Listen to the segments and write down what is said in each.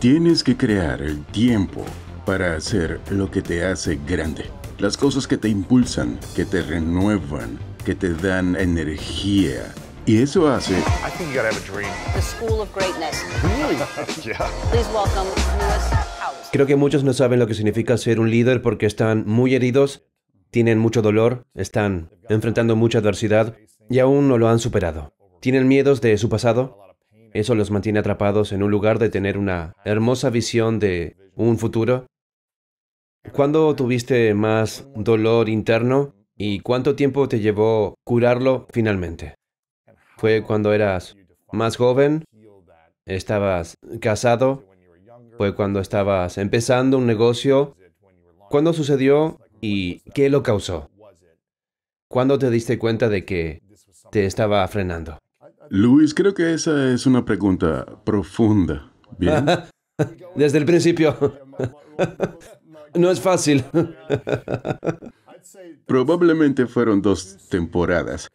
Tienes que crear el tiempo para hacer lo que te hace grande. Las cosas que te impulsan, que te renuevan, que te dan energía. Y eso hace... Creo que muchos no saben lo que significa ser un líder porque están muy heridos, tienen mucho dolor, están enfrentando mucha adversidad y aún no lo han superado. Tienen miedos de su pasado, eso los mantiene atrapados en un lugar de tener una hermosa visión de un futuro. ¿Cuándo tuviste más dolor interno y cuánto tiempo te llevó curarlo finalmente? ¿Fue cuando eras más joven? ¿Estabas casado? ¿Fue cuando estabas empezando un negocio? ¿Cuándo sucedió y qué lo causó? ¿Cuándo te diste cuenta de que te estaba frenando? Luis, creo que esa es una pregunta profunda. Bien. Desde el principio. No es fácil. Probablemente fueron dos temporadas.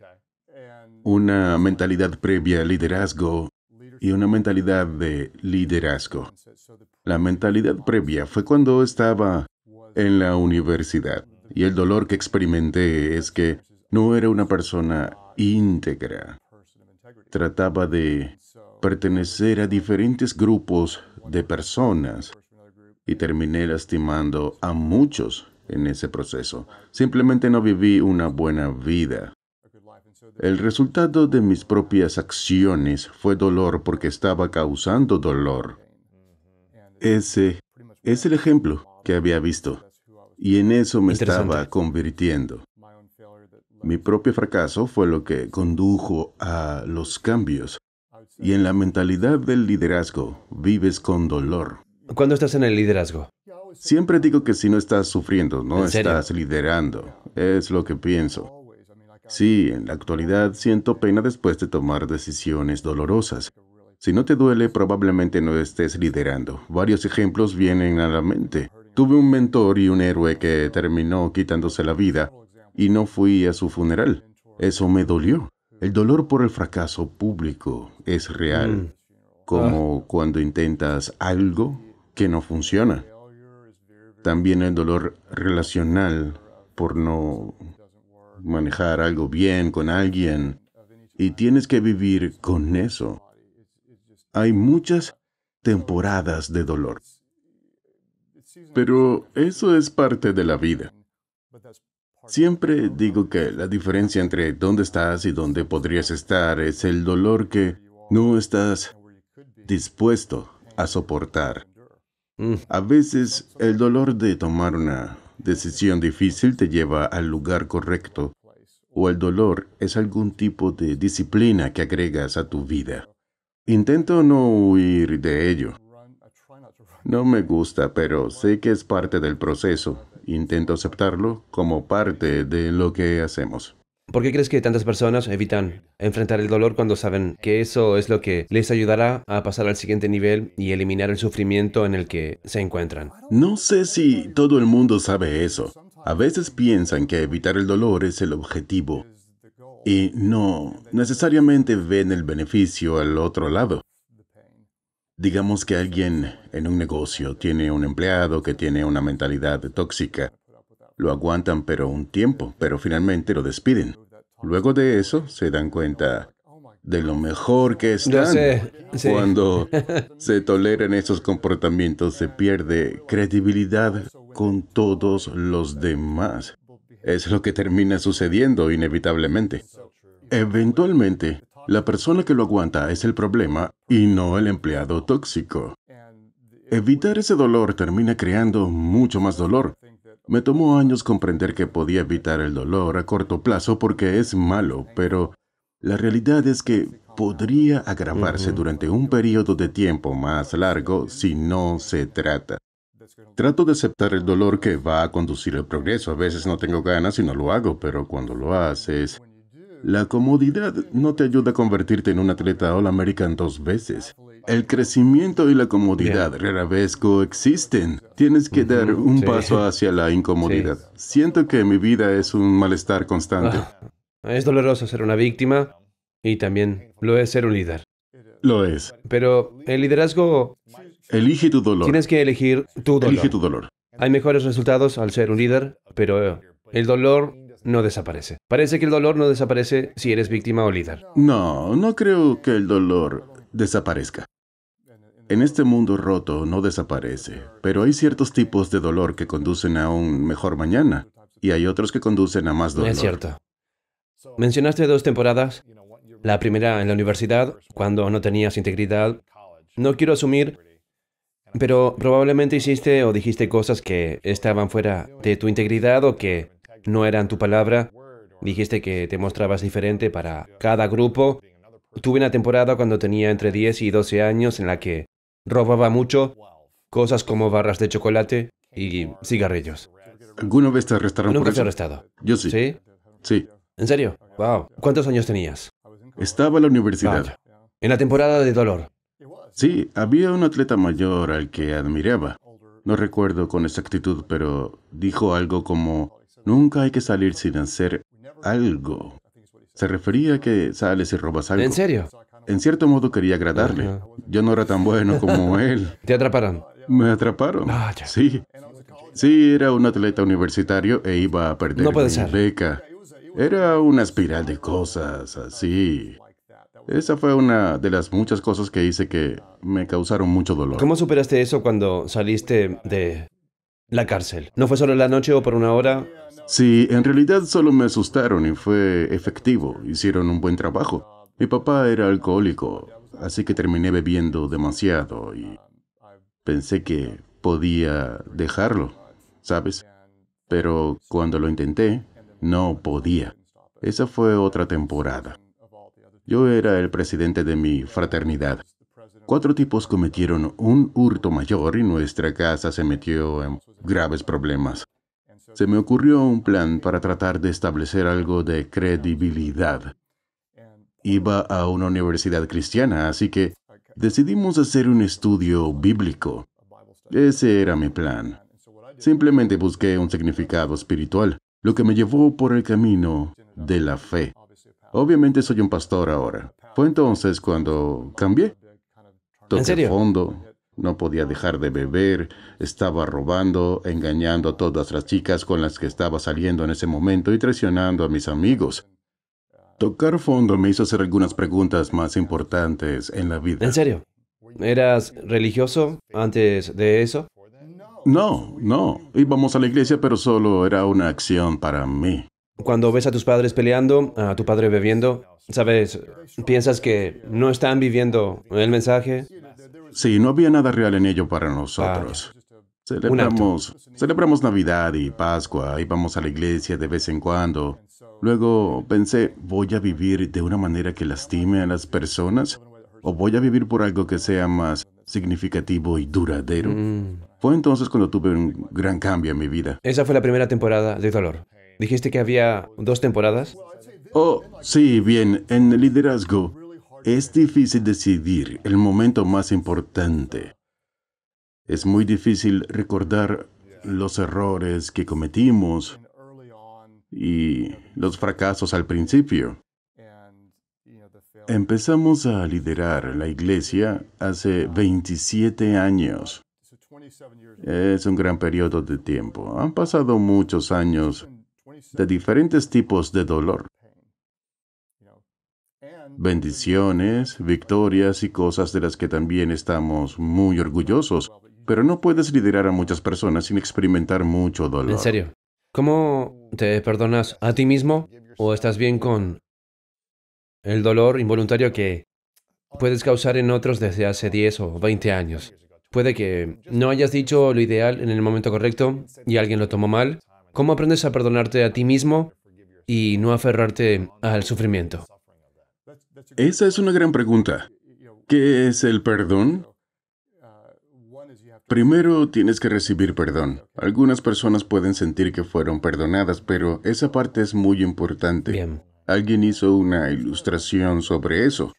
Una mentalidad previa al liderazgo y una mentalidad de liderazgo. La mentalidad previa fue cuando estaba en la universidad y el dolor que experimenté es que no era una persona íntegra trataba de pertenecer a diferentes grupos de personas y terminé lastimando a muchos en ese proceso. Simplemente no viví una buena vida. El resultado de mis propias acciones fue dolor porque estaba causando dolor. Ese es el ejemplo que había visto y en eso me estaba convirtiendo. Mi propio fracaso fue lo que condujo a los cambios. Y en la mentalidad del liderazgo vives con dolor. ¿Cuándo estás en el liderazgo? Siempre digo que si no estás sufriendo, no estás liderando. Es lo que pienso. Sí, en la actualidad siento pena después de tomar decisiones dolorosas. Si no te duele, probablemente no estés liderando. Varios ejemplos vienen a la mente. Tuve un mentor y un héroe que terminó quitándose la vida y no fui a su funeral. Eso me dolió. El dolor por el fracaso público es real, mm. como ah. cuando intentas algo que no funciona. También el dolor relacional por no manejar algo bien con alguien y tienes que vivir con eso. Hay muchas temporadas de dolor. Pero eso es parte de la vida. Siempre digo que la diferencia entre dónde estás y dónde podrías estar es el dolor que no estás dispuesto a soportar. Mm. A veces el dolor de tomar una decisión difícil te lleva al lugar correcto o el dolor es algún tipo de disciplina que agregas a tu vida. Intento no huir de ello. No me gusta, pero sé que es parte del proceso intento aceptarlo como parte de lo que hacemos. ¿Por qué crees que tantas personas evitan enfrentar el dolor cuando saben que eso es lo que les ayudará a pasar al siguiente nivel y eliminar el sufrimiento en el que se encuentran? No sé si todo el mundo sabe eso. A veces piensan que evitar el dolor es el objetivo y no necesariamente ven el beneficio al otro lado. Digamos que alguien en un negocio tiene un empleado que tiene una mentalidad tóxica. Lo aguantan pero un tiempo, pero finalmente lo despiden. Luego de eso se dan cuenta de lo mejor que están. Cuando se toleran esos comportamientos se pierde credibilidad con todos los demás. Es lo que termina sucediendo inevitablemente. Eventualmente, la persona que lo aguanta es el problema y no el empleado tóxico. Evitar ese dolor termina creando mucho más dolor. Me tomó años comprender que podía evitar el dolor a corto plazo porque es malo, pero la realidad es que podría agravarse durante un periodo de tiempo más largo si no se trata. Trato de aceptar el dolor que va a conducir el progreso. A veces no tengo ganas y no lo hago, pero cuando lo haces, la comodidad no te ayuda a convertirte en un atleta All American dos veces. El crecimiento y la comodidad rara vez coexisten. Tienes que dar un paso hacia la incomodidad. Siento que mi vida es un malestar constante. Ah, es doloroso ser una víctima y también lo es ser un líder. Lo es. Pero el liderazgo... Elige tu dolor. Tienes que elegir tu dolor. Elige tu dolor. Hay mejores resultados al ser un líder, pero el dolor no desaparece. Parece que el dolor no desaparece si eres víctima o líder. No, no creo que el dolor desaparezca. En este mundo roto no desaparece, pero hay ciertos tipos de dolor que conducen a un mejor mañana y hay otros que conducen a más dolor. Es cierto. Mencionaste dos temporadas. La primera en la universidad, cuando no tenías integridad. No quiero asumir, pero probablemente hiciste o dijiste cosas que estaban fuera de tu integridad o que no eran tu palabra. Dijiste que te mostrabas diferente para cada grupo. Tuve una temporada cuando tenía entre 10 y 12 años en la que robaba mucho, cosas como barras de chocolate y cigarrillos. ¿Alguna vez te arrestaron Nunca por eso? arrestado. Yo sí. ¿Sí? Sí. ¿En serio? Wow. ¿Cuántos años tenías? Estaba en la universidad. En la temporada de dolor. Sí, había un atleta mayor al que admiraba. No recuerdo con exactitud, pero dijo algo como, Nunca hay que salir sin hacer algo. Se refería a que sales y robas algo. ¿En serio? En cierto modo quería agradarle. Yo no era tan bueno como él. ¿Te atraparon? Me atraparon. Ah, sí. Sí, era un atleta universitario e iba a perder beca. Era una espiral de cosas así. Esa fue una de las muchas cosas que hice que me causaron mucho dolor. ¿Cómo superaste eso cuando saliste de la cárcel? ¿No fue solo la noche o por una hora? Sí, en realidad solo me asustaron y fue efectivo. Hicieron un buen trabajo. Mi papá era alcohólico, así que terminé bebiendo demasiado y pensé que podía dejarlo, ¿sabes? Pero cuando lo intenté, no podía. Esa fue otra temporada. Yo era el presidente de mi fraternidad. Cuatro tipos cometieron un hurto mayor y nuestra casa se metió en graves problemas. Se me ocurrió un plan para tratar de establecer algo de credibilidad. Iba a una universidad cristiana, así que decidimos hacer un estudio bíblico. Ese era mi plan. Simplemente busqué un significado espiritual, lo que me llevó por el camino de la fe. Obviamente soy un pastor ahora. Fue entonces cuando cambié. Toqué ¿En fondo, no podía dejar de beber, estaba robando, engañando a todas las chicas con las que estaba saliendo en ese momento y traicionando a mis amigos. Tocar fondo me hizo hacer algunas preguntas más importantes en la vida. ¿En serio? ¿Eras religioso antes de eso? No, no. Íbamos a la iglesia, pero solo era una acción para mí. Cuando ves a tus padres peleando, a tu padre bebiendo, ¿sabes? ¿Piensas que no están viviendo el mensaje? Sí, no había nada real en ello para nosotros. Celebramos, celebramos Navidad y Pascua, íbamos a la iglesia de vez en cuando. Luego pensé, ¿voy a vivir de una manera que lastime a las personas? ¿O voy a vivir por algo que sea más significativo y duradero? Mm. Fue entonces cuando tuve un gran cambio en mi vida. Esa fue la primera temporada de Dolor. Dijiste que había dos temporadas. Oh, sí, bien, en liderazgo. Es difícil decidir el momento más importante. Es muy difícil recordar los errores que cometimos y los fracasos al principio. Empezamos a liderar la iglesia hace 27 años. Es un gran periodo de tiempo. Han pasado muchos años de diferentes tipos de dolor bendiciones, victorias y cosas de las que también estamos muy orgullosos, pero no puedes liderar a muchas personas sin experimentar mucho dolor. En serio, ¿cómo te perdonas a ti mismo o estás bien con el dolor involuntario que puedes causar en otros desde hace 10 o 20 años? Puede que no hayas dicho lo ideal en el momento correcto y alguien lo tomó mal. ¿Cómo aprendes a perdonarte a ti mismo y no aferrarte al sufrimiento? Esa es una gran pregunta. ¿Qué es el perdón? Primero tienes que recibir perdón. Algunas personas pueden sentir que fueron perdonadas, pero esa parte es muy importante. Alguien hizo una ilustración sobre eso.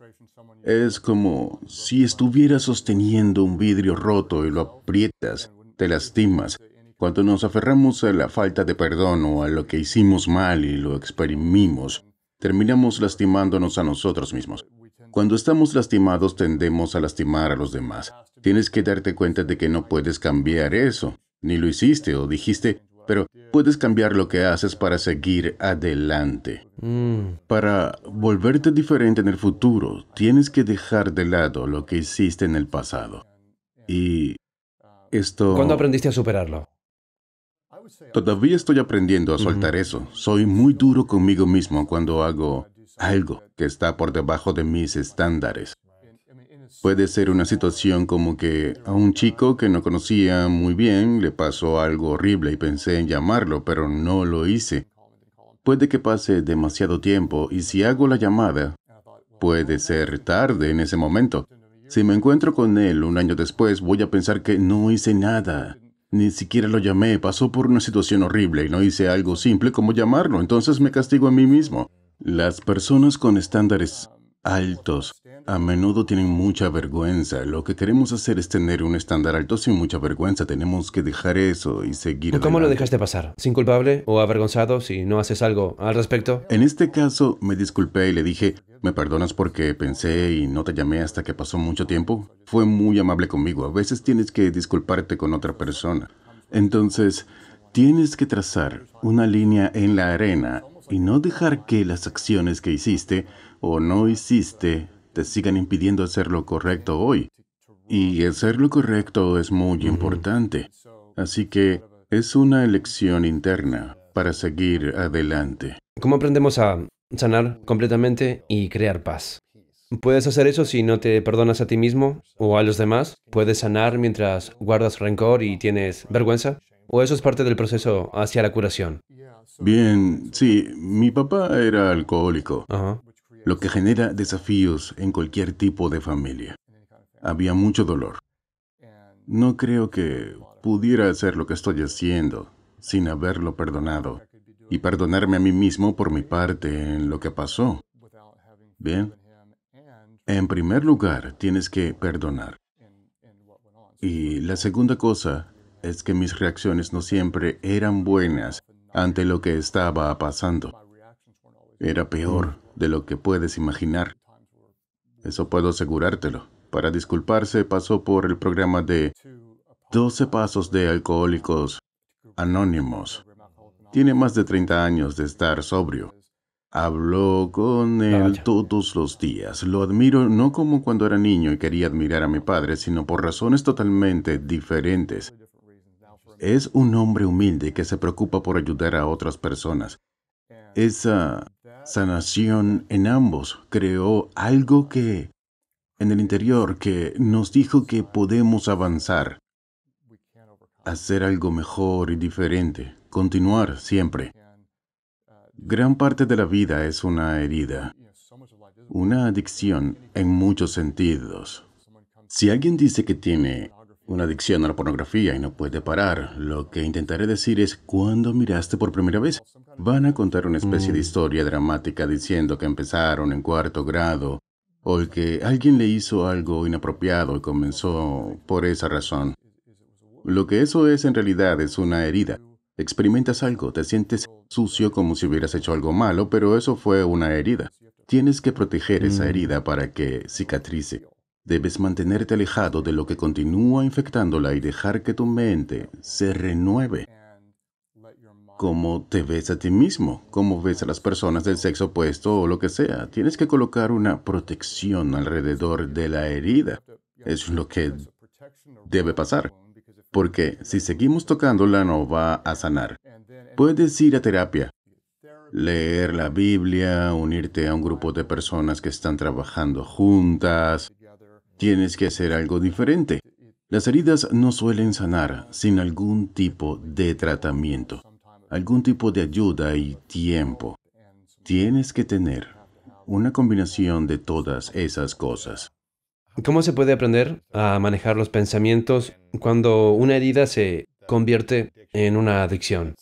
Es como si estuvieras sosteniendo un vidrio roto y lo aprietas, te lastimas. Cuando nos aferramos a la falta de perdón o a lo que hicimos mal y lo exprimimos, terminamos lastimándonos a nosotros mismos. Cuando estamos lastimados tendemos a lastimar a los demás. Tienes que darte cuenta de que no puedes cambiar eso, ni lo hiciste o dijiste, pero puedes cambiar lo que haces para seguir adelante. Mm. Para volverte diferente en el futuro, tienes que dejar de lado lo que hiciste en el pasado. Y esto... ¿Cuándo aprendiste a superarlo? Todavía estoy aprendiendo a soltar eso. Soy muy duro conmigo mismo cuando hago algo que está por debajo de mis estándares. Puede ser una situación como que a un chico que no conocía muy bien le pasó algo horrible y pensé en llamarlo, pero no lo hice. Puede que pase demasiado tiempo y si hago la llamada, puede ser tarde en ese momento. Si me encuentro con él un año después, voy a pensar que no hice nada. Ni siquiera lo llamé, pasó por una situación horrible y no hice algo simple como llamarlo, entonces me castigo a mí mismo. Las personas con estándares altos a menudo tienen mucha vergüenza. Lo que queremos hacer es tener un estándar alto sin mucha vergüenza. Tenemos que dejar eso y seguir. ¿Cómo lo dejaste pasar? ¿Sin culpable o avergonzado si no haces algo al respecto? En este caso, me disculpé y le dije, ¿me perdonas porque pensé y no te llamé hasta que pasó mucho tiempo? Fue muy amable conmigo. A veces tienes que disculparte con otra persona. Entonces, tienes que trazar una línea en la arena y no dejar que las acciones que hiciste o no hiciste te sigan impidiendo hacer lo correcto hoy. Y hacer lo correcto es muy importante. Así que es una elección interna para seguir adelante. ¿Cómo aprendemos a sanar completamente y crear paz? ¿Puedes hacer eso si no te perdonas a ti mismo o a los demás? ¿Puedes sanar mientras guardas rencor y tienes vergüenza? ¿O eso es parte del proceso hacia la curación? Bien, sí, mi papá era alcohólico. Ajá lo que genera desafíos en cualquier tipo de familia. Había mucho dolor. No creo que pudiera hacer lo que estoy haciendo sin haberlo perdonado y perdonarme a mí mismo por mi parte en lo que pasó. Bien, en primer lugar tienes que perdonar. Y la segunda cosa es que mis reacciones no siempre eran buenas ante lo que estaba pasando. Era peor de lo que puedes imaginar. Eso puedo asegurártelo. Para disculparse pasó por el programa de 12 Pasos de Alcohólicos Anónimos. Tiene más de 30 años de estar sobrio. Habló con ah, él todos los días. Lo admiro no como cuando era niño y quería admirar a mi padre, sino por razones totalmente diferentes. Es un hombre humilde que se preocupa por ayudar a otras personas. Esa sanación en ambos creó algo que, en el interior, que nos dijo que podemos avanzar, hacer algo mejor y diferente, continuar siempre. Gran parte de la vida es una herida, una adicción en muchos sentidos. Si alguien dice que tiene una adicción a la pornografía y no puede parar. Lo que intentaré decir es, ¿cuándo miraste por primera vez? Van a contar una especie de mm. historia dramática diciendo que empezaron en cuarto grado o que alguien le hizo algo inapropiado y comenzó por esa razón. Lo que eso es en realidad es una herida. Experimentas algo, te sientes sucio como si hubieras hecho algo malo, pero eso fue una herida. Tienes que proteger esa mm. herida para que cicatrice. Debes mantenerte alejado de lo que continúa infectándola y dejar que tu mente se renueve. Como te ves a ti mismo, como ves a las personas del sexo opuesto o lo que sea. Tienes que colocar una protección alrededor de la herida. Es lo que debe pasar. Porque si seguimos tocándola no va a sanar. Puedes ir a terapia, leer la Biblia, unirte a un grupo de personas que están trabajando juntas, Tienes que hacer algo diferente. Las heridas no suelen sanar sin algún tipo de tratamiento, algún tipo de ayuda y tiempo. Tienes que tener una combinación de todas esas cosas. ¿Cómo se puede aprender a manejar los pensamientos cuando una herida se convierte en una adicción?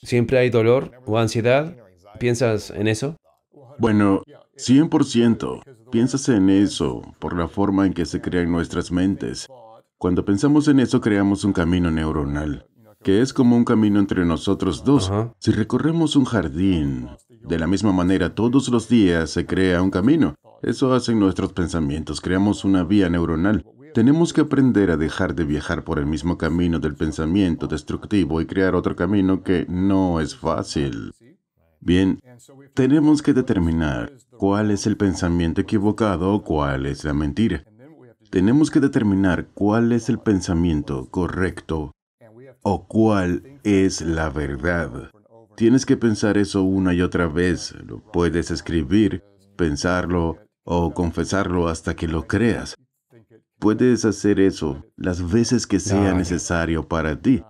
¿Siempre hay dolor o ansiedad? ¿Piensas en eso? Bueno, 100%. Piensas en eso por la forma en que se crean nuestras mentes. Cuando pensamos en eso creamos un camino neuronal, que es como un camino entre nosotros dos. Si recorremos un jardín, de la misma manera todos los días se crea un camino. Eso hacen nuestros pensamientos, creamos una vía neuronal. Tenemos que aprender a dejar de viajar por el mismo camino del pensamiento destructivo y crear otro camino que no es fácil. Bien, tenemos que determinar cuál es el pensamiento equivocado o cuál es la mentira. Tenemos que determinar cuál es el pensamiento correcto o cuál es la verdad. Tienes que pensar eso una y otra vez. Lo puedes escribir, pensarlo o confesarlo hasta que lo creas. Puedes hacer eso las veces que sea necesario para ti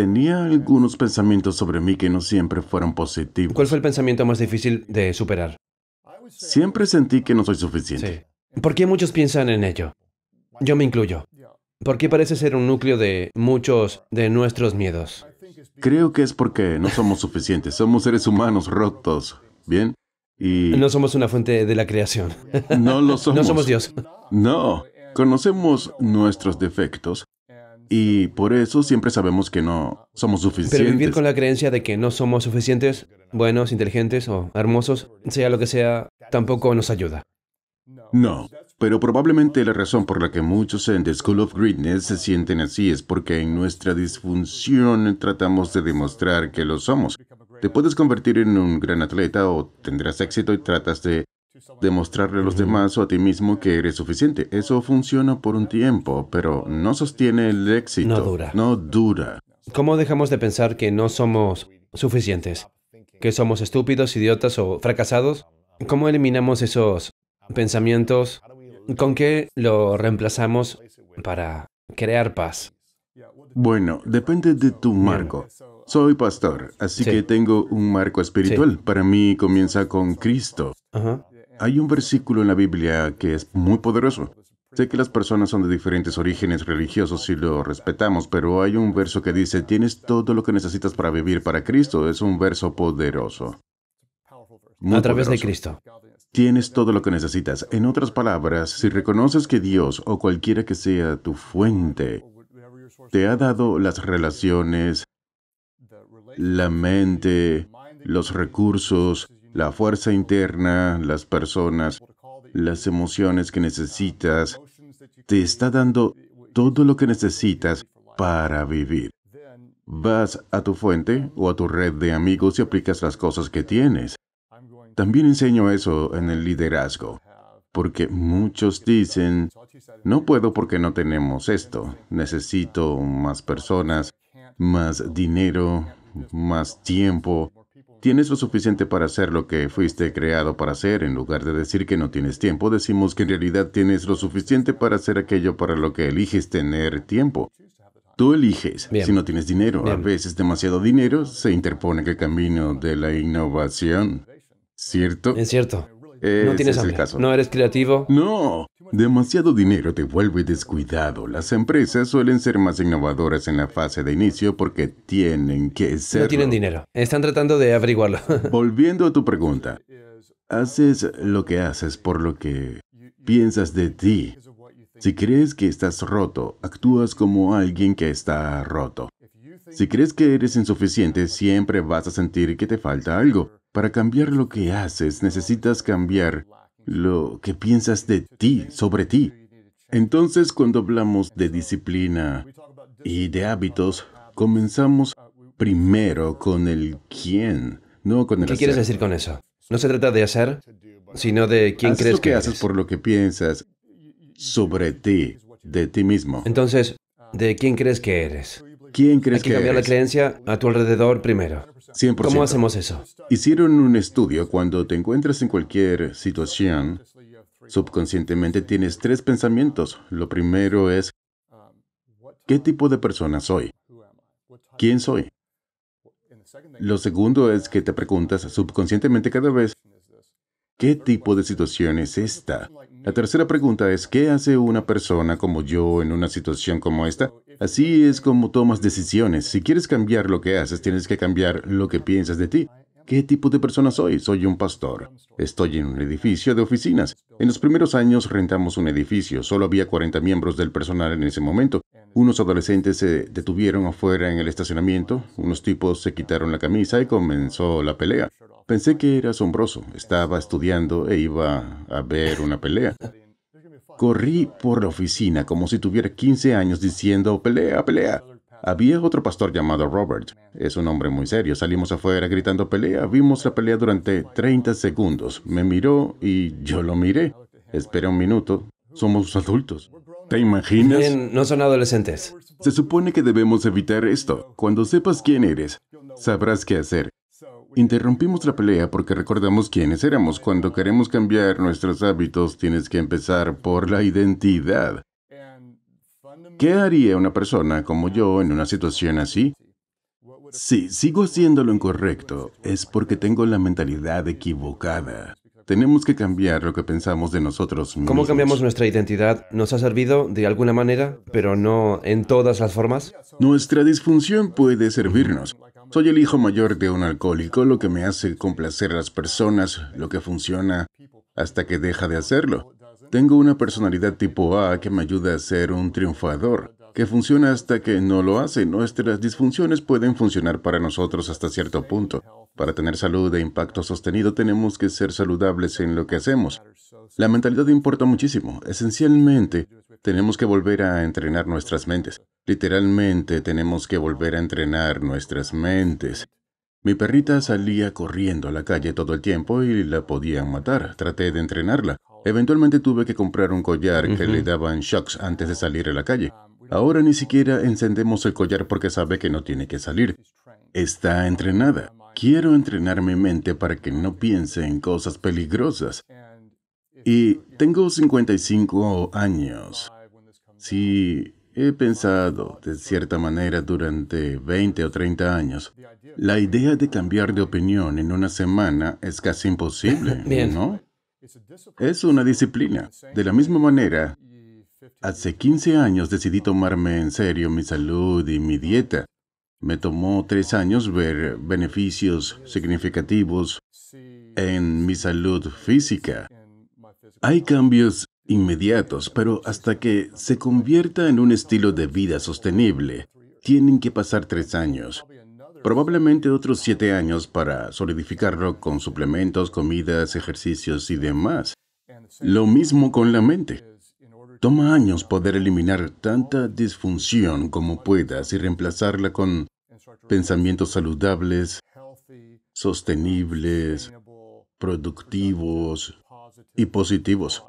tenía algunos pensamientos sobre mí que no siempre fueron positivos. ¿Cuál fue el pensamiento más difícil de superar? Siempre sentí que no soy suficiente. ¿Por qué muchos piensan en ello? Yo me incluyo. ¿Por qué parece ser un núcleo de muchos de nuestros miedos? Creo que es porque no somos suficientes. somos seres humanos rotos. ¿Bien? Y... No somos una fuente de la creación. no lo somos. No somos Dios. No. Conocemos nuestros defectos y por eso siempre sabemos que no somos suficientes. Pero vivir con la creencia de que no somos suficientes, buenos, inteligentes o hermosos, sea lo que sea, tampoco nos ayuda. No, pero probablemente la razón por la que muchos en The School of Greatness se sienten así es porque en nuestra disfunción tratamos de demostrar que lo somos. Te puedes convertir en un gran atleta o tendrás éxito y tratas de demostrarle a los demás o a ti mismo que eres suficiente. Eso funciona por un tiempo, pero no sostiene el éxito. No dura. No dura. ¿Cómo dejamos de pensar que no somos suficientes? ¿Que somos estúpidos, idiotas o fracasados? ¿Cómo eliminamos esos pensamientos? ¿Con qué lo reemplazamos para crear paz? Bueno, depende de tu marco. Soy pastor, así que tengo un marco espiritual. Para mí comienza con Cristo. Ajá. Hay un versículo en la Biblia que es muy poderoso. Sé que las personas son de diferentes orígenes religiosos y lo respetamos, pero hay un verso que dice, tienes todo lo que necesitas para vivir para Cristo. Es un verso poderoso. a través de Cristo. Tienes todo lo que necesitas. En otras palabras, si reconoces que Dios o cualquiera que sea tu fuente te ha dado las relaciones, la mente, los recursos, la fuerza interna, las personas, las emociones que necesitas, te está dando todo lo que necesitas para vivir. Vas a tu fuente o a tu red de amigos y aplicas las cosas que tienes. También enseño eso en el liderazgo, porque muchos dicen, no puedo porque no tenemos esto, necesito más personas, más dinero, más tiempo, Tienes lo suficiente para hacer lo que fuiste creado para hacer. En lugar de decir que no tienes tiempo, decimos que en realidad tienes lo suficiente para hacer aquello para lo que eliges tener tiempo. Tú eliges. Si no tienes dinero, a veces demasiado dinero se interpone en el camino de la innovación. ¿Cierto? Es cierto. Eh, no tienes caso. No eres creativo. No. Demasiado dinero te vuelve descuidado. Las empresas suelen ser más innovadoras en la fase de inicio porque tienen que ser. No tienen dinero. Están tratando de averiguarlo. Volviendo a tu pregunta. Haces lo que haces por lo que piensas de ti. Si crees que estás roto, actúas como alguien que está roto. Si crees que eres insuficiente, siempre vas a sentir que te falta algo. Para cambiar lo que haces, necesitas cambiar lo que piensas de ti, sobre ti. Entonces, cuando hablamos de disciplina y de hábitos, comenzamos primero con el quién, no con el ¿Qué quieres decir con eso? No se trata de hacer, sino de quién crees que, haces por lo que piensas sobre ti, de ti mismo. Entonces, ¿de quién crees que eres? ¿Quién crees Hay que, que cambiar la creencia a tu alrededor primero. ¿Cómo hacemos eso? Hicieron un estudio. Cuando te encuentras en cualquier situación, subconscientemente tienes tres pensamientos. Lo primero es, ¿qué tipo de persona soy? ¿Quién soy? Lo segundo es que te preguntas subconscientemente cada vez, ¿qué tipo de situación es esta? La tercera pregunta es, ¿qué hace una persona como yo en una situación como esta? Así es como tomas decisiones. Si quieres cambiar lo que haces, tienes que cambiar lo que piensas de ti. ¿Qué tipo de persona soy? Soy un pastor. Estoy en un edificio de oficinas. En los primeros años rentamos un edificio. Solo había 40 miembros del personal en ese momento. Unos adolescentes se detuvieron afuera en el estacionamiento. Unos tipos se quitaron la camisa y comenzó la pelea. Pensé que era asombroso. Estaba estudiando e iba a ver una pelea. Corrí por la oficina como si tuviera 15 años diciendo pelea, pelea. Había otro pastor llamado Robert. Es un hombre muy serio. Salimos afuera gritando pelea. Vimos la pelea durante 30 segundos. Me miró y yo lo miré. Esperé un minuto. Somos adultos. ¿Te imaginas? Bien, no son adolescentes. Se supone que debemos evitar esto. Cuando sepas quién eres, sabrás qué hacer. Interrumpimos la pelea porque recordamos quiénes éramos. Cuando queremos cambiar nuestros hábitos, tienes que empezar por la identidad. ¿Qué haría una persona como yo en una situación así? Si sigo haciendo lo incorrecto, es porque tengo la mentalidad equivocada. Tenemos que cambiar lo que pensamos de nosotros mismos. ¿Cómo cambiamos nuestra identidad? ¿Nos ha servido de alguna manera, pero no en todas las formas? Nuestra disfunción puede servirnos. Soy el hijo mayor de un alcohólico, lo que me hace complacer a las personas, lo que funciona hasta que deja de hacerlo. Tengo una personalidad tipo A que me ayuda a ser un triunfador, que funciona hasta que no lo hace. Nuestras disfunciones pueden funcionar para nosotros hasta cierto punto. Para tener salud e impacto sostenido tenemos que ser saludables en lo que hacemos. La mentalidad importa muchísimo. Esencialmente, tenemos que volver a entrenar nuestras mentes. Literalmente tenemos que volver a entrenar nuestras mentes. Mi perrita salía corriendo a la calle todo el tiempo y la podían matar. Traté de entrenarla. Eventualmente tuve que comprar un collar que le daban shocks antes de salir a la calle. Ahora ni siquiera encendemos el collar porque sabe que no tiene que salir. Está entrenada. Quiero entrenar mi mente para que no piense en cosas peligrosas. Y tengo 55 años. Si he pensado de cierta manera durante 20 o 30 años, la idea de cambiar de opinión en una semana es casi imposible, ¿no? Es una disciplina. De la misma manera, hace 15 años decidí tomarme en serio mi salud y mi dieta. Me tomó tres años ver beneficios significativos en mi salud física. Hay cambios inmediatos, pero hasta que se convierta en un estilo de vida sostenible, tienen que pasar tres años, probablemente otros siete años para solidificarlo con suplementos, comidas, ejercicios y demás. Lo mismo con la mente. Toma años poder eliminar tanta disfunción como puedas y reemplazarla con pensamientos saludables, sostenibles, productivos, y positivos.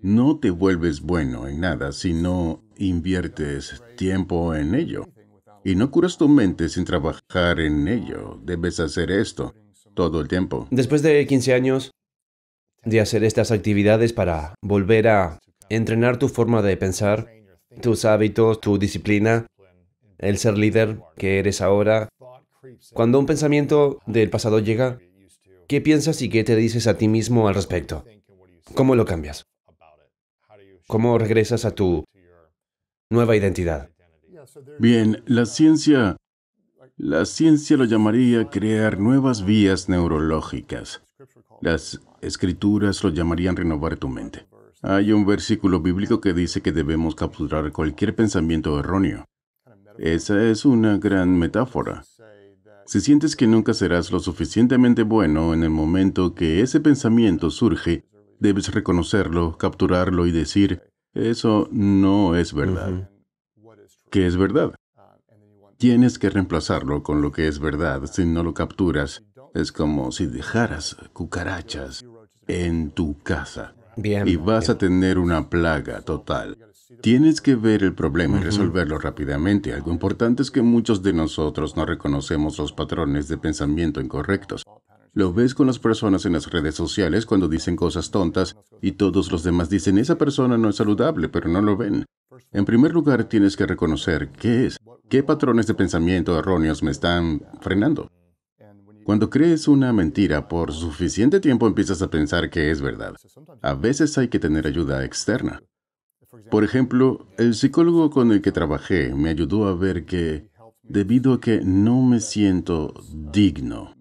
No te vuelves bueno en nada si no inviertes tiempo en ello. Y no curas tu mente sin trabajar en ello. Debes hacer esto todo el tiempo. Después de 15 años de hacer estas actividades para volver a entrenar tu forma de pensar, tus hábitos, tu disciplina, el ser líder que eres ahora, cuando un pensamiento del pasado llega, ¿Qué piensas y qué te dices a ti mismo al respecto? ¿Cómo lo cambias? ¿Cómo regresas a tu nueva identidad? Bien, la ciencia, la ciencia lo llamaría crear nuevas vías neurológicas. Las escrituras lo llamarían renovar tu mente. Hay un versículo bíblico que dice que debemos capturar cualquier pensamiento erróneo. Esa es una gran metáfora. Si sientes que nunca serás lo suficientemente bueno en el momento que ese pensamiento surge, debes reconocerlo, capturarlo y decir, eso no es verdad. ¿Qué es verdad? Tienes que reemplazarlo con lo que es verdad. Si no lo capturas, es como si dejaras cucarachas en tu casa. y vas a tener una plaga total. Tienes que ver el problema y resolverlo rápidamente. Algo importante es que muchos de nosotros no reconocemos los patrones de pensamiento incorrectos. Lo ves con las personas en las redes sociales cuando dicen cosas tontas y todos los demás dicen esa persona no es saludable, pero no lo ven. En primer lugar, tienes que reconocer qué es, qué patrones de pensamiento erróneos me están frenando. Cuando crees una mentira por suficiente tiempo empiezas a pensar que es verdad. A veces hay que tener ayuda externa. Por ejemplo, el psicólogo con el que trabajé me ayudó a ver que, debido a que no me siento digno,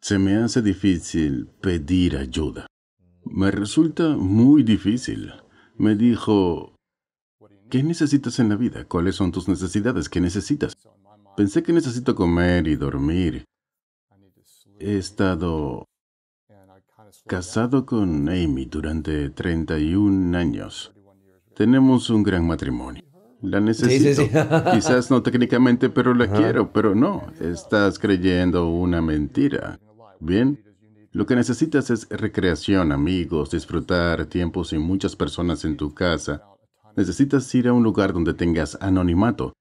se me hace difícil pedir ayuda. Me resulta muy difícil. Me dijo, ¿qué necesitas en la vida? ¿Cuáles son tus necesidades? ¿Qué necesitas? Pensé que necesito comer y dormir. He estado casado con Amy durante 31 años. Tenemos un gran matrimonio. La necesito. Quizás no técnicamente, pero la quiero, pero no. Estás creyendo una mentira. Bien, lo que necesitas es recreación, amigos, disfrutar tiempo sin muchas personas en tu casa. Necesitas ir a un lugar donde tengas anonimato,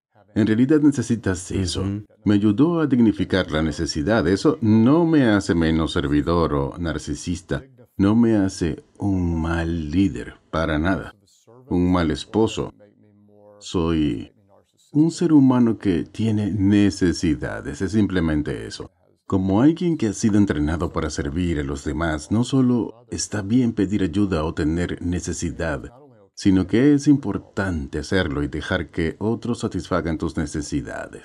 en realidad necesitas eso. Me ayudó a dignificar la necesidad. Eso no me hace menos servidor o narcisista. No me hace un mal líder, para nada. Un mal esposo. Soy un ser humano que tiene necesidades. Es simplemente eso. Como alguien que ha sido entrenado para servir a los demás, no solo está bien pedir ayuda o tener necesidad, sino que es importante hacerlo y dejar que otros satisfagan tus necesidades.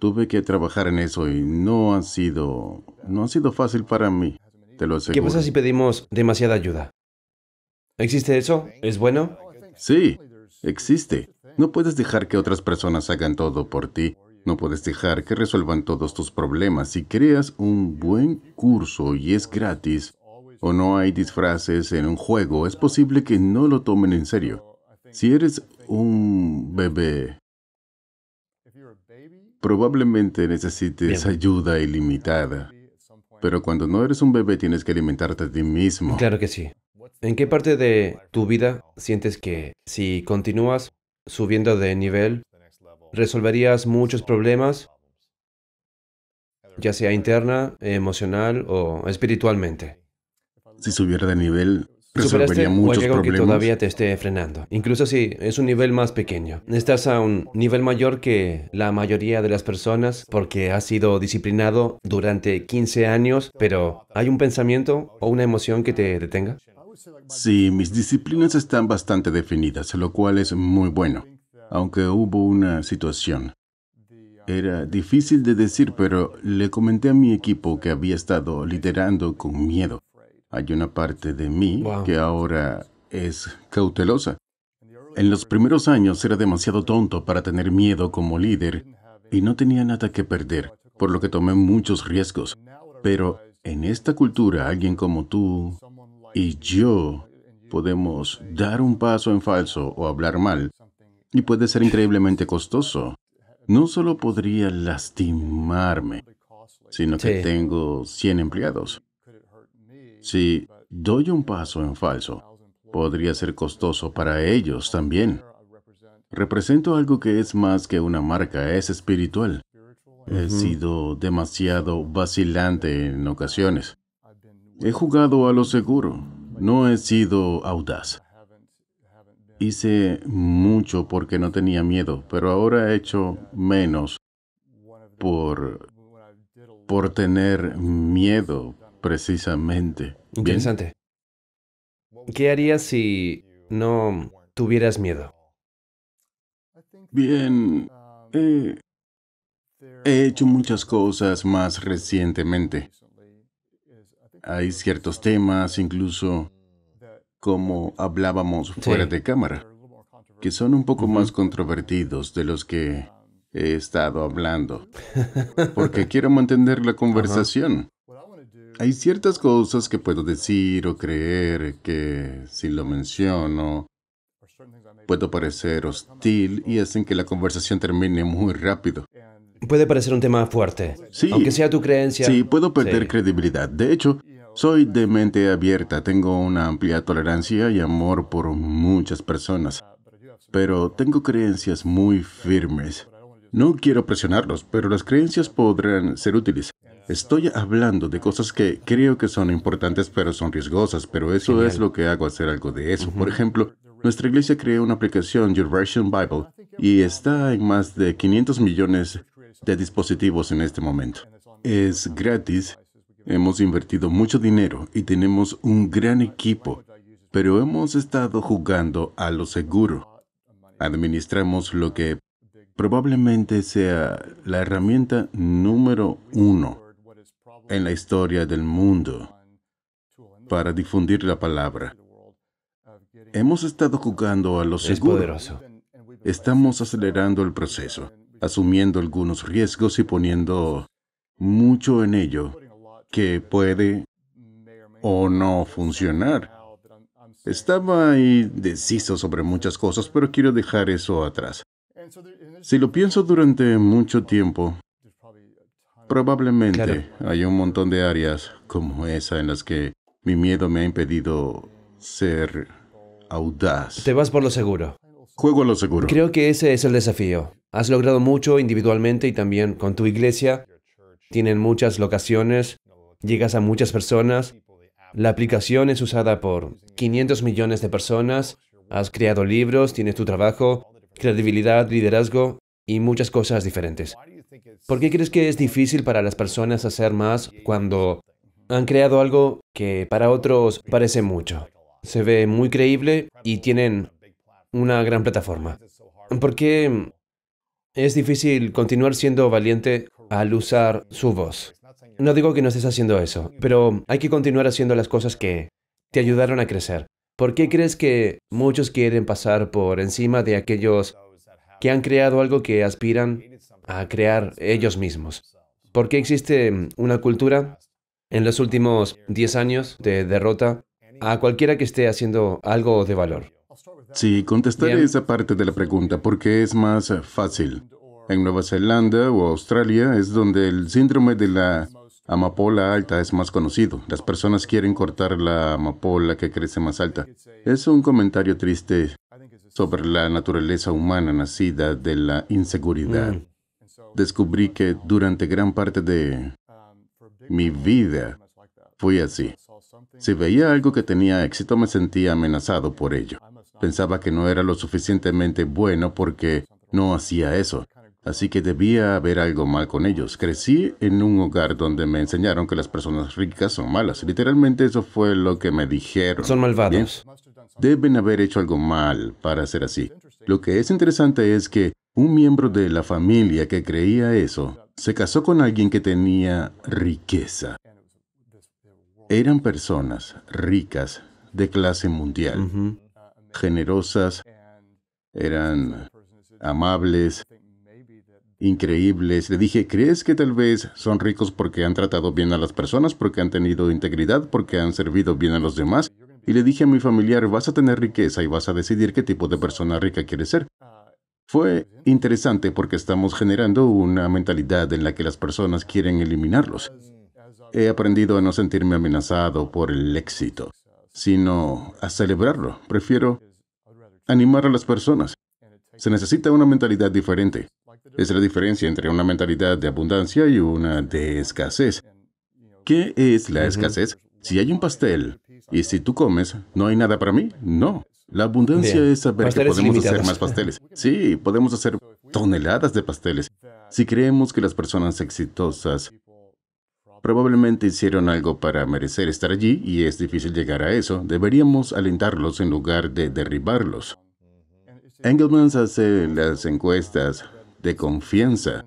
Tuve que trabajar en eso y no ha sido no ha sido fácil para mí, te lo aseguro. ¿Qué pasa si pedimos demasiada ayuda? ¿Existe eso? ¿Es bueno? Sí, existe. No puedes dejar que otras personas hagan todo por ti. No puedes dejar que resuelvan todos tus problemas. Si creas un buen curso y es gratis, o no hay disfraces en un juego, es posible que no lo tomen en serio. Si eres un bebé, probablemente necesites ayuda ilimitada. Pero cuando no eres un bebé tienes que alimentarte a ti mismo. Claro que sí. ¿En qué parte de tu vida sientes que si continúas subiendo de nivel, resolverías muchos problemas, ya sea interna, emocional o espiritualmente? Si subiera de nivel, resolvería muchos problemas. que todavía te esté frenando. Incluso si es un nivel más pequeño. Estás a un nivel mayor que la mayoría de las personas porque has sido disciplinado durante 15 años, pero ¿hay un pensamiento o una emoción que te detenga? Sí, mis disciplinas están bastante definidas, lo cual es muy bueno, aunque hubo una situación. Era difícil de decir, pero le comenté a mi equipo que había estado liderando con miedo hay una parte de mí que ahora es cautelosa. En los primeros años era demasiado tonto para tener miedo como líder y no tenía nada que perder, por lo que tomé muchos riesgos. Pero en esta cultura alguien como tú y yo podemos dar un paso en falso o hablar mal y puede ser increíblemente costoso. No solo podría lastimarme, sino que tengo 100 empleados. Si doy un paso en falso, podría ser costoso para ellos también. Represento algo que es más que una marca, es espiritual. He sido demasiado vacilante en ocasiones. He jugado a lo seguro. No he sido audaz. Hice mucho porque no tenía miedo, pero ahora he hecho menos por, por tener miedo, Precisamente. Interesante. ¿Qué harías si no tuvieras miedo? Bien, eh, he hecho muchas cosas más recientemente. Hay ciertos temas, incluso como hablábamos fuera de cámara, que son un poco más controvertidos de los que he estado hablando, porque quiero mantener la conversación. Hay ciertas cosas que puedo decir o creer que, si lo menciono, puedo parecer hostil y hacen que la conversación termine muy rápido. Puede parecer un tema fuerte, aunque sea tu creencia. Sí, puedo perder credibilidad. De hecho, soy de mente abierta, tengo una amplia tolerancia y amor por muchas personas, pero tengo creencias muy firmes. No quiero presionarlos, pero las creencias podrán ser útiles. Estoy hablando de cosas que creo que son importantes pero son riesgosas, pero eso es lo que hago, hacer algo de eso. Por ejemplo, nuestra iglesia creó una aplicación, Your Version Bible, y está en más de 500 millones de dispositivos en este momento. Es gratis, hemos invertido mucho dinero y tenemos un gran equipo, pero hemos estado jugando a lo seguro. Administramos lo que probablemente sea la herramienta número uno en la historia del mundo para difundir la palabra. Hemos estado jugando a los seguro. Estamos acelerando el proceso, asumiendo algunos riesgos y poniendo mucho en ello que puede o no funcionar. Estaba ahí deciso sobre muchas cosas, pero quiero dejar eso atrás. Si lo pienso durante mucho tiempo, Probablemente hay un montón de áreas como esa en las que mi miedo me ha impedido ser audaz. Te vas por lo seguro. Juego a lo seguro. Creo que ese es el desafío. Has logrado mucho individualmente y también con tu iglesia. Tienen muchas locaciones, llegas a muchas personas. La aplicación es usada por 500 millones de personas. Has creado libros, tienes tu trabajo, credibilidad, liderazgo y muchas cosas diferentes. ¿Por qué crees que es difícil para las personas hacer más cuando han creado algo que para otros parece mucho? Se ve muy creíble y tienen una gran plataforma. ¿Por qué es difícil continuar siendo valiente al usar su voz? No digo que no estés haciendo eso, pero hay que continuar haciendo las cosas que te ayudaron a crecer. ¿Por qué crees que muchos quieren pasar por encima de aquellos que han creado algo que aspiran a crear ellos mismos. ¿Por qué existe una cultura en los últimos 10 años de derrota a cualquiera que esté haciendo algo de valor? Sí, contestaré esa parte de la pregunta porque es más eh, fácil. En Nueva Zelanda o Australia es donde el síndrome de la amapola alta es más conocido. Las personas quieren cortar la amapola que crece más alta. Es un comentario triste sobre la naturaleza humana nacida de la inseguridad. Mm descubrí que durante gran parte de mi vida fui así. Si veía algo que tenía éxito me sentía amenazado por ello. Pensaba que no era lo suficientemente bueno porque no hacía eso. Así que debía haber algo mal con ellos. Crecí en un hogar donde me enseñaron que las personas ricas son malas. Literalmente eso fue lo que me dijeron. Son malvados. deben haber hecho algo mal para ser así. Lo que es interesante es que un miembro de la familia que creía eso se casó con alguien que tenía riqueza. Eran personas ricas, de clase mundial, generosas, eran amables, increíbles. Le dije, ¿crees que tal vez son ricos porque han tratado bien a las personas, porque han tenido integridad, porque han servido bien a los demás? Y le dije a mi familiar, vas a tener riqueza y vas a decidir qué tipo de persona rica quieres ser. Fue interesante porque estamos generando una mentalidad en la que las personas quieren eliminarlos. He aprendido a no sentirme amenazado por el éxito, sino a celebrarlo. Prefiero animar a las personas. Se necesita una mentalidad diferente. Es la diferencia entre una mentalidad de abundancia y una de escasez. ¿Qué es la escasez? Si hay un pastel y si tú comes, ¿no hay nada para mí? No. La abundancia es saber que podemos hacer más pasteles. Sí, podemos hacer toneladas de pasteles. Si creemos que las personas exitosas probablemente hicieron algo para merecer estar allí y es difícil llegar a eso, deberíamos alentarlos en lugar de derribarlos. Engelmans hace las encuestas de confianza.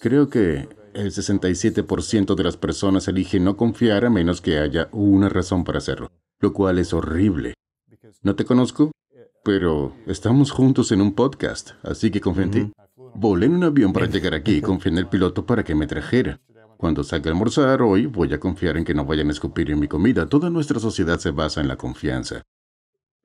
Creo que el 67% de las personas elige no confiar a menos que haya una razón para hacerlo, lo cual es horrible. No te conozco, pero estamos juntos en un podcast, así que confío en ti. Volé en un avión para llegar aquí y confié en el piloto para que me trajera. Cuando salga a almorzar hoy, voy a confiar en que no vayan a escupir en mi comida. Toda nuestra sociedad se basa en la confianza.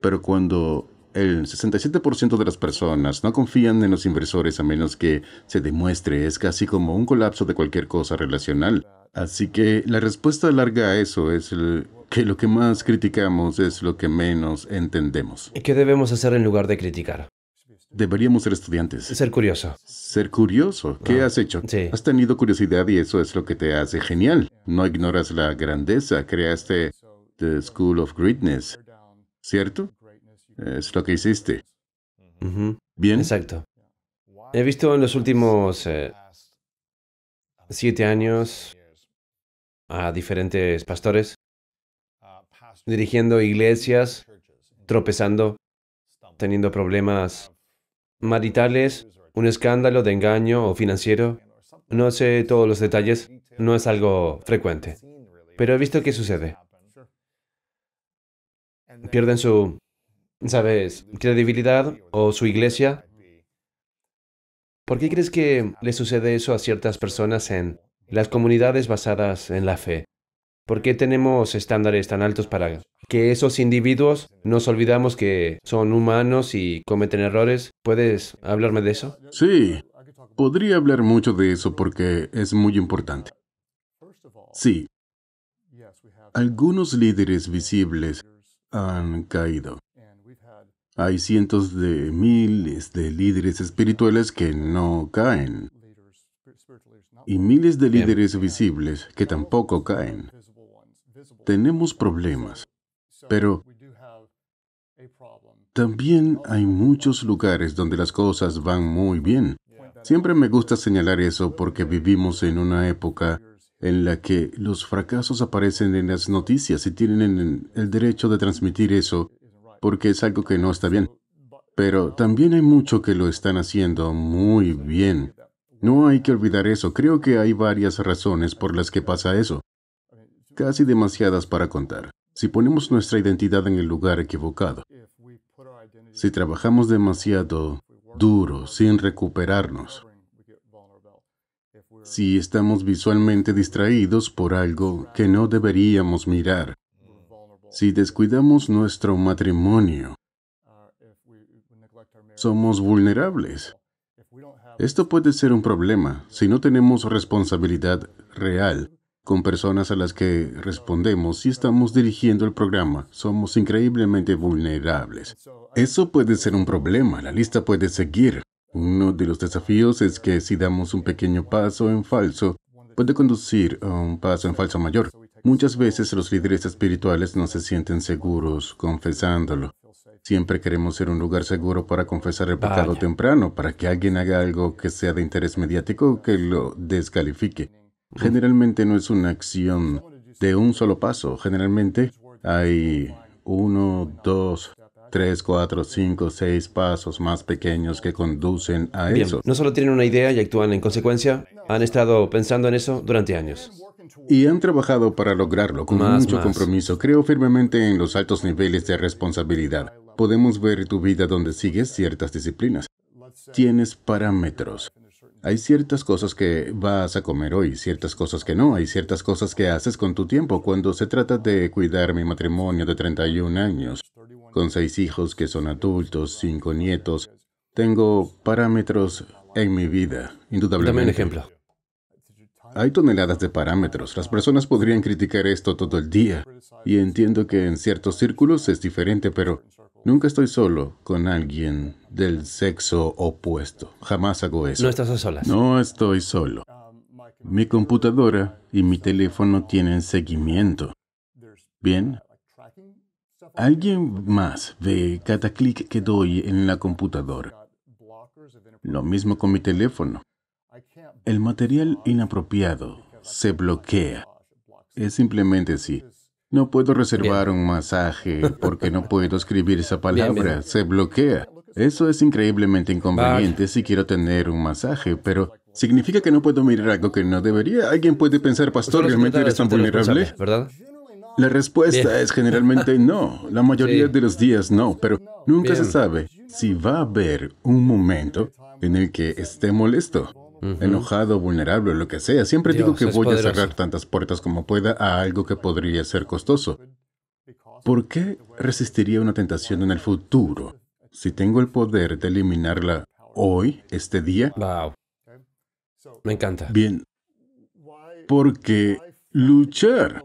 Pero cuando el 67% de las personas no confían en los inversores a menos que se demuestre, es casi como un colapso de cualquier cosa relacional. Así que la respuesta larga a eso es el que lo que más criticamos es lo que menos entendemos. ¿Y qué debemos hacer en lugar de criticar? Deberíamos ser estudiantes. Ser curioso. Ser curioso. ¿Qué ah, has hecho? Sí. Has tenido curiosidad y eso es lo que te hace genial. No ignoras la grandeza. Creaste The School of Greatness. ¿Cierto? Es lo que hiciste. Bien. Exacto. He visto en los últimos eh, siete años a diferentes pastores dirigiendo iglesias, tropezando, teniendo problemas maritales, un escándalo de engaño o financiero. No sé todos los detalles, no es algo frecuente, pero he visto que sucede. Pierden su, ¿sabes?, credibilidad o su iglesia. ¿Por qué crees que le sucede eso a ciertas personas en las comunidades basadas en la fe? ¿Por qué tenemos estándares tan altos para que esos individuos nos olvidamos que son humanos y cometen errores? ¿Puedes hablarme de eso? Sí, podría hablar mucho de eso porque es muy importante. Sí, algunos líderes visibles han caído. Hay cientos de miles de líderes espirituales que no caen y miles de líderes visibles que tampoco caen tenemos problemas, pero también hay muchos lugares donde las cosas van muy bien. Siempre me gusta señalar eso porque vivimos en una época en la que los fracasos aparecen en las noticias y tienen el derecho de transmitir eso porque es algo que no está bien. Pero también hay mucho que lo están haciendo muy bien. No hay que olvidar eso. Creo que hay varias razones por las que pasa eso casi demasiadas para contar. Si ponemos nuestra identidad en el lugar equivocado, si trabajamos demasiado duro sin recuperarnos, si estamos visualmente distraídos por algo que no deberíamos mirar, si descuidamos nuestro matrimonio, somos vulnerables. Esto puede ser un problema si no tenemos responsabilidad real con personas a las que respondemos si estamos dirigiendo el programa. Somos increíblemente vulnerables. Eso puede ser un problema, la lista puede seguir. Uno de los desafíos es que si damos un pequeño paso en falso, puede conducir a un paso en falso mayor. Muchas veces los líderes espirituales no se sienten seguros confesándolo. Siempre queremos ser un lugar seguro para confesar el pecado temprano, para que alguien haga algo que sea de interés mediático que lo descalifique. Generalmente no es una acción de un solo paso. Generalmente hay uno, dos, tres, cuatro, cinco, seis pasos más pequeños que conducen a eso. No solo tienen una idea y actúan en consecuencia, han estado pensando en eso durante años. Y han trabajado para lograrlo con mucho compromiso. Creo firmemente en los altos niveles de responsabilidad. Podemos ver tu vida donde sigues ciertas disciplinas. Tienes parámetros. Hay ciertas cosas que vas a comer hoy, ciertas cosas que no, hay ciertas cosas que haces con tu tiempo cuando se trata de cuidar mi matrimonio de 31 años, con seis hijos que son adultos, cinco nietos. Tengo parámetros en mi vida, indudablemente. Dame un ejemplo. Hay toneladas de parámetros. Las personas podrían criticar esto todo el día. Y entiendo que en ciertos círculos es diferente, pero Nunca estoy solo con alguien del sexo opuesto. Jamás hago eso. No estás a No estoy solo. Mi computadora y mi teléfono tienen seguimiento. Bien. Alguien más ve cada clic que doy en la computadora. Lo mismo con mi teléfono. El material inapropiado se bloquea. Es simplemente así. No puedo reservar un masaje porque no puedo escribir esa palabra. Se bloquea. Eso es increíblemente inconveniente si quiero tener un masaje, pero significa que no puedo mirar algo que no debería. Alguien puede pensar, pastor, ¿realmente eres tan vulnerable? ¿Verdad? La respuesta es generalmente no. La mayoría de los días no, pero nunca se sabe si va a haber un momento en el que esté molesto enojado, vulnerable, lo que sea. Siempre digo que voy a cerrar tantas puertas como pueda a algo que podría ser costoso. ¿Por qué resistiría una tentación en el futuro si tengo el poder de eliminarla hoy, este día? Wow. Me encanta. Bien. Porque luchar.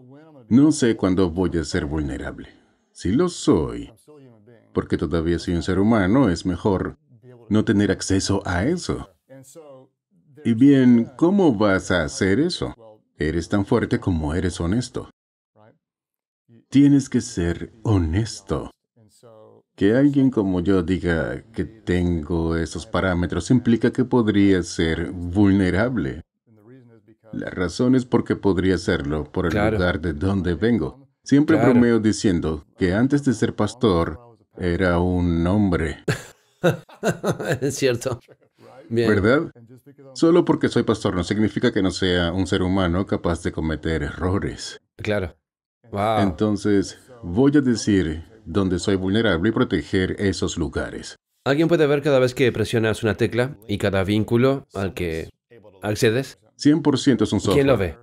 No sé cuándo voy a ser vulnerable. Si lo soy, porque todavía soy un ser humano, es mejor no tener acceso a eso. Y bien, ¿cómo vas a hacer eso? Eres tan fuerte como eres honesto. Tienes que ser honesto. Que alguien como yo diga que tengo esos parámetros implica que podría ser vulnerable. La razón es porque podría serlo por el lugar de donde vengo. Siempre bromeo diciendo que antes de ser pastor era un hombre. es cierto. ¿Verdad? Solo porque soy pastor no significa que no sea un ser humano capaz de cometer errores. Claro. Entonces, voy a decir dónde soy vulnerable y proteger esos lugares. Alguien puede ver cada vez que presionas una tecla y cada vínculo al que accedes. 100% es un software. ¿Quién lo ve?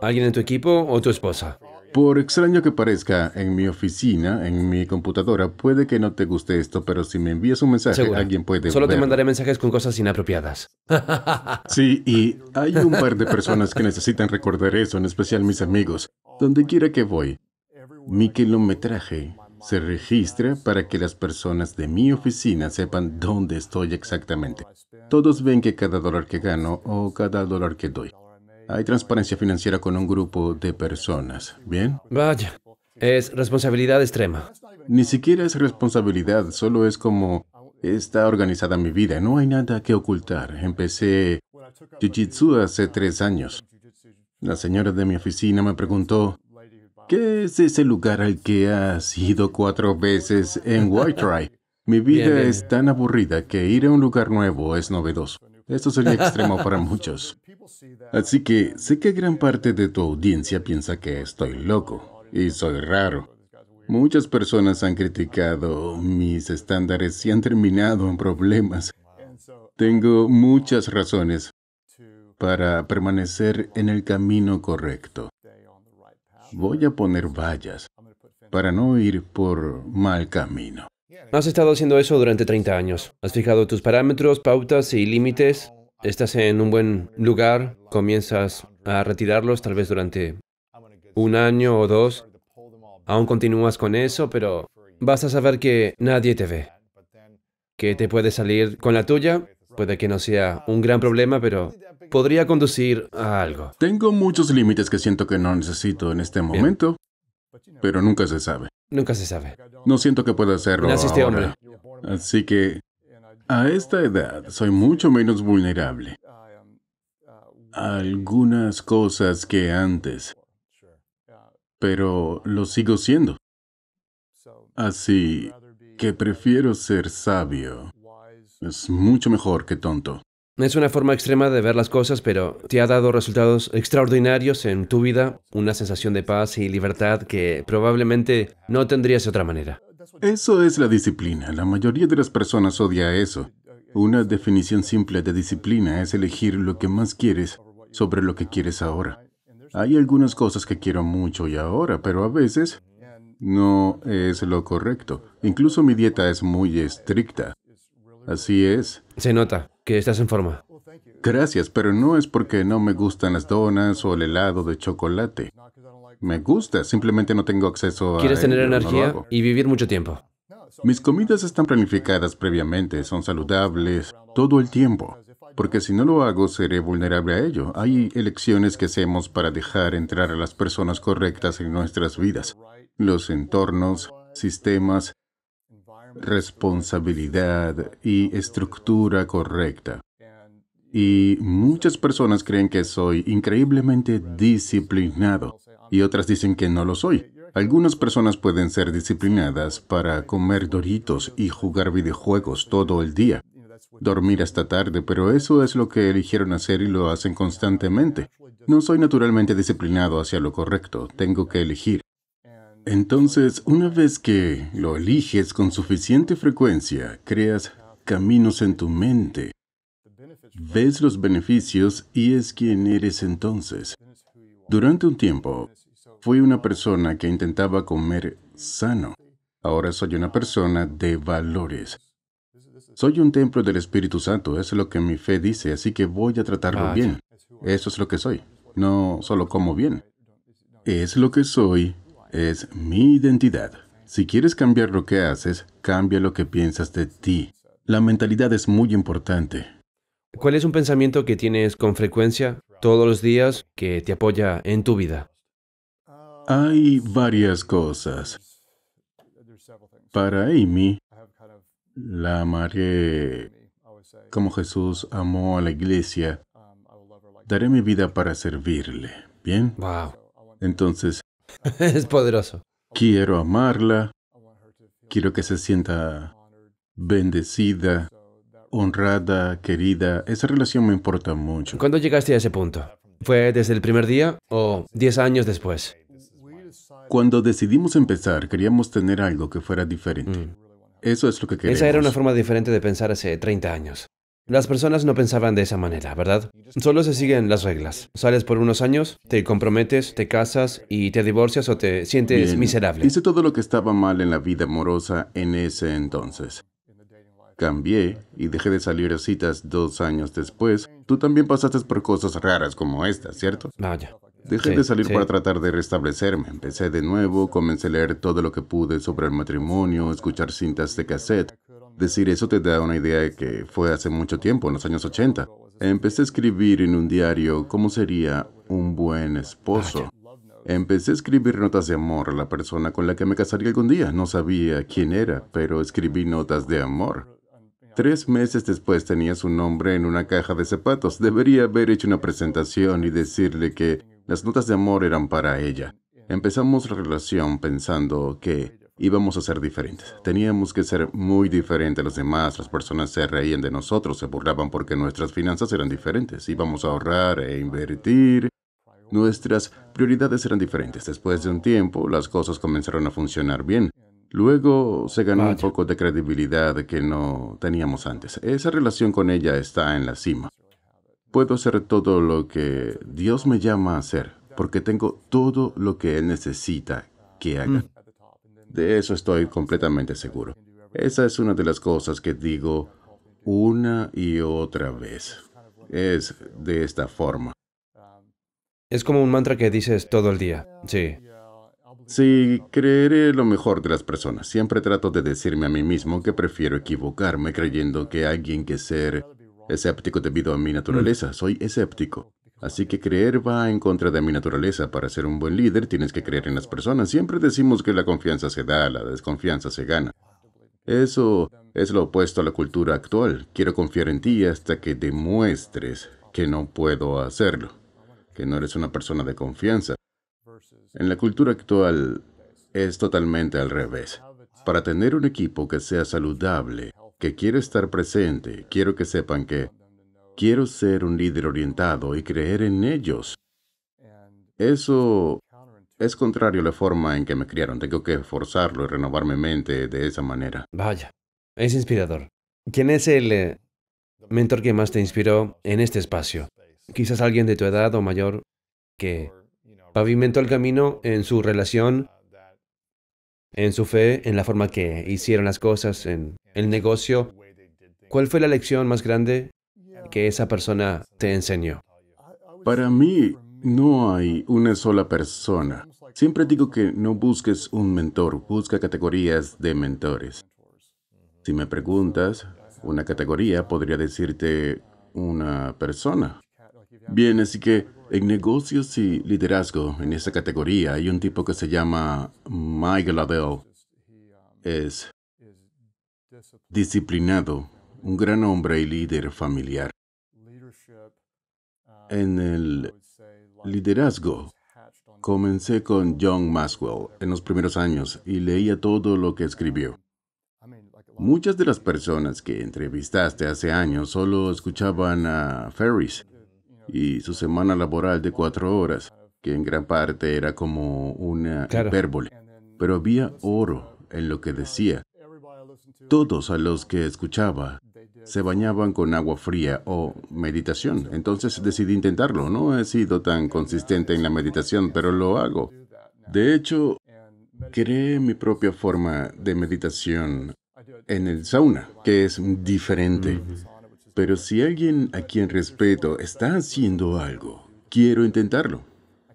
¿Alguien en tu equipo o tu esposa? Por extraño que parezca, en mi oficina, en mi computadora, puede que no te guste esto, pero si me envías un mensaje, alguien puede. Solo te mandaré mensajes con cosas inapropiadas. Sí, y hay un par de personas que necesitan recordar eso, en especial mis amigos. Donde quiera que voy, mi kilometraje se registra para que las personas de mi oficina sepan dónde estoy exactamente. Todos ven que cada dólar que gano o cada dólar que doy. Hay transparencia financiera con un grupo de personas, ¿bien? Vaya, es responsabilidad extrema. Ni siquiera es responsabilidad, solo es como está organizada mi vida, no hay nada que ocultar. Empecé Jiu-Jitsu hace tres años. La señora de mi oficina me preguntó, ¿qué es ese lugar al que has ido cuatro veces en White Mi vida es tan aburrida que ir a un lugar nuevo es novedoso. Esto sería extremo para muchos. Así que sé que gran parte de tu audiencia piensa que estoy loco y soy raro. Muchas personas han criticado mis estándares y han terminado en problemas. Tengo muchas razones para permanecer en el camino correcto. Voy a poner vallas para no ir por mal camino. Has estado haciendo eso durante 30 años. Has fijado tus parámetros, pautas y límites. Estás en un buen lugar, comienzas a retirarlos tal vez durante un año o dos. Aún continúas con eso, pero vas a saber que nadie te ve. Que te puede salir con la tuya. Puede que no sea un gran problema, pero podría conducir a algo. Tengo muchos límites que siento que no necesito en este momento, pero nunca se sabe. Nunca se sabe. No siento que pueda hacerlo. Así que a esta edad soy mucho menos vulnerable a algunas cosas que antes, pero lo sigo siendo. Así que prefiero ser sabio. Es mucho mejor que tonto. Es una forma extrema de ver las cosas, pero te ha dado resultados extraordinarios en tu vida, una sensación de paz y libertad que probablemente no tendrías de otra manera. Eso es la disciplina. La mayoría de las personas odia eso. Una definición simple de disciplina es elegir lo que más quieres sobre lo que quieres ahora. Hay algunas cosas que quiero mucho y ahora, pero a veces no es lo correcto. Incluso mi dieta es muy estricta. Así es. Se nota que estás en forma. Gracias, pero no es porque no me gustan las donas o el helado de chocolate. Me gusta, simplemente no tengo acceso a... Quieres tener energía y vivir mucho tiempo. Mis comidas están planificadas previamente, son saludables todo el tiempo, porque si no lo hago seré vulnerable a ello. Hay elecciones que hacemos para dejar entrar a las personas correctas en nuestras vidas. Los entornos, sistemas, responsabilidad y estructura correcta. Y muchas personas creen que soy increíblemente disciplinado y otras dicen que no lo soy. Algunas personas pueden ser disciplinadas para comer doritos y jugar videojuegos todo el día, dormir hasta tarde, pero eso es lo que eligieron hacer y lo hacen constantemente. No soy naturalmente disciplinado hacia lo correcto, tengo que elegir. Entonces, una vez que lo eliges con suficiente frecuencia, creas caminos en tu mente, ves los beneficios y es quien eres entonces. Durante un tiempo, fui una persona que intentaba comer sano. Ahora soy una persona de valores. Soy un templo del Espíritu Santo, es lo que mi fe dice, así que voy a tratarlo ah, bien. Eso es lo que soy. No solo como bien. Es lo que soy es mi identidad. Si quieres cambiar lo que haces, cambia lo que piensas de ti. La mentalidad es muy importante. ¿Cuál es un pensamiento que tienes con frecuencia, todos los días, que te apoya en tu vida? Hay varias cosas. Para Amy, la amaré como Jesús amó a la iglesia. Daré mi vida para servirle. ¿Bien? Wow. Entonces, es poderoso. Quiero amarla. Quiero que se sienta bendecida, honrada, querida. Esa relación me importa mucho. ¿Cuándo llegaste a ese punto? ¿Fue desde el primer día o diez años después? Cuando decidimos empezar, queríamos tener algo que fuera diferente. Mm. Eso es lo que queríamos. Esa era una forma diferente de pensar hace 30 años. Las personas no pensaban de esa manera, ¿verdad? Solo se siguen las reglas. Sales por unos años, te comprometes, te casas y te divorcias o te sientes miserable. Hice todo lo que estaba mal en la vida amorosa en ese entonces. Cambié y dejé de salir a citas dos años después. Tú también pasaste por cosas raras como esta, ¿cierto? Vaya. Dejé de salir para tratar de restablecerme. Empecé de nuevo, comencé a leer todo lo que pude sobre el matrimonio, escuchar cintas de cassette. Decir eso te da una idea de que fue hace mucho tiempo, en los años 80. Empecé a escribir en un diario cómo sería un buen esposo. Empecé a escribir notas de amor a la persona con la que me casaría algún día. No sabía quién era, pero escribí notas de amor. Tres meses después tenía su nombre en una caja de zapatos. Debería haber hecho una presentación y decirle que las notas de amor eran para ella. Empezamos la relación pensando que íbamos a ser diferentes. Teníamos que ser muy diferentes a los demás. Las personas se reían de nosotros, se burlaban porque nuestras finanzas eran diferentes. Íbamos a ahorrar e invertir. Nuestras prioridades eran diferentes. Después de un tiempo, las cosas comenzaron a funcionar bien. Luego se ganó un poco de credibilidad que no teníamos antes. Esa relación con ella está en la cima. Puedo hacer todo lo que Dios me llama a hacer, porque tengo todo lo que Él necesita que haga. Mm. De eso estoy completamente seguro. Esa es una de las cosas que digo una y otra vez. Es de esta forma. Es como un mantra que dices todo el día. Sí. Sí, creeré lo mejor de las personas. Siempre trato de decirme a mí mismo que prefiero equivocarme creyendo que alguien que ser escéptico debido a mi naturaleza. Mm. Soy escéptico. Así que creer va en contra de mi naturaleza. Para ser un buen líder tienes que creer en las personas. Siempre decimos que la confianza se da, la desconfianza se gana. Eso es lo opuesto a la cultura actual. Quiero confiar en ti hasta que demuestres que no puedo hacerlo, que no eres una persona de confianza. En la cultura actual es totalmente al revés. Para tener un equipo que sea saludable, que quiera estar presente, quiero que sepan que Quiero ser un líder orientado y creer en ellos. Eso es contrario a la forma en que me criaron. Tengo que forzarlo y renovar mi mente de esa manera. Vaya, es inspirador. ¿Quién es el eh, mentor que más te inspiró en este espacio? Quizás alguien de tu edad o mayor que pavimentó el camino en su relación, uh, en su fe, en la forma que hicieron las cosas, en el negocio. ¿Cuál fue la lección más grande que esa persona te enseñó? Para mí no hay una sola persona. Siempre digo que no busques un mentor, busca categorías de mentores. Si me preguntas una categoría, podría decirte una persona. Bien, así que en negocios y liderazgo, en esa categoría, hay un tipo que se llama Mike Lavelle. Es disciplinado, un gran hombre y líder familiar en el liderazgo. Comencé con John Maxwell en los primeros años y leía todo lo que escribió. Muchas de las personas que entrevistaste hace años solo escuchaban a Ferris y su semana laboral de cuatro horas, que en gran parte era como una claro. Pero había oro en lo que decía. Todos a los que escuchaba se bañaban con agua fría o meditación. Entonces decidí intentarlo. No he sido tan consistente en la meditación, pero lo hago. De hecho, creé mi propia forma de meditación en el sauna, que es diferente. Pero si alguien a quien respeto está haciendo algo, quiero intentarlo.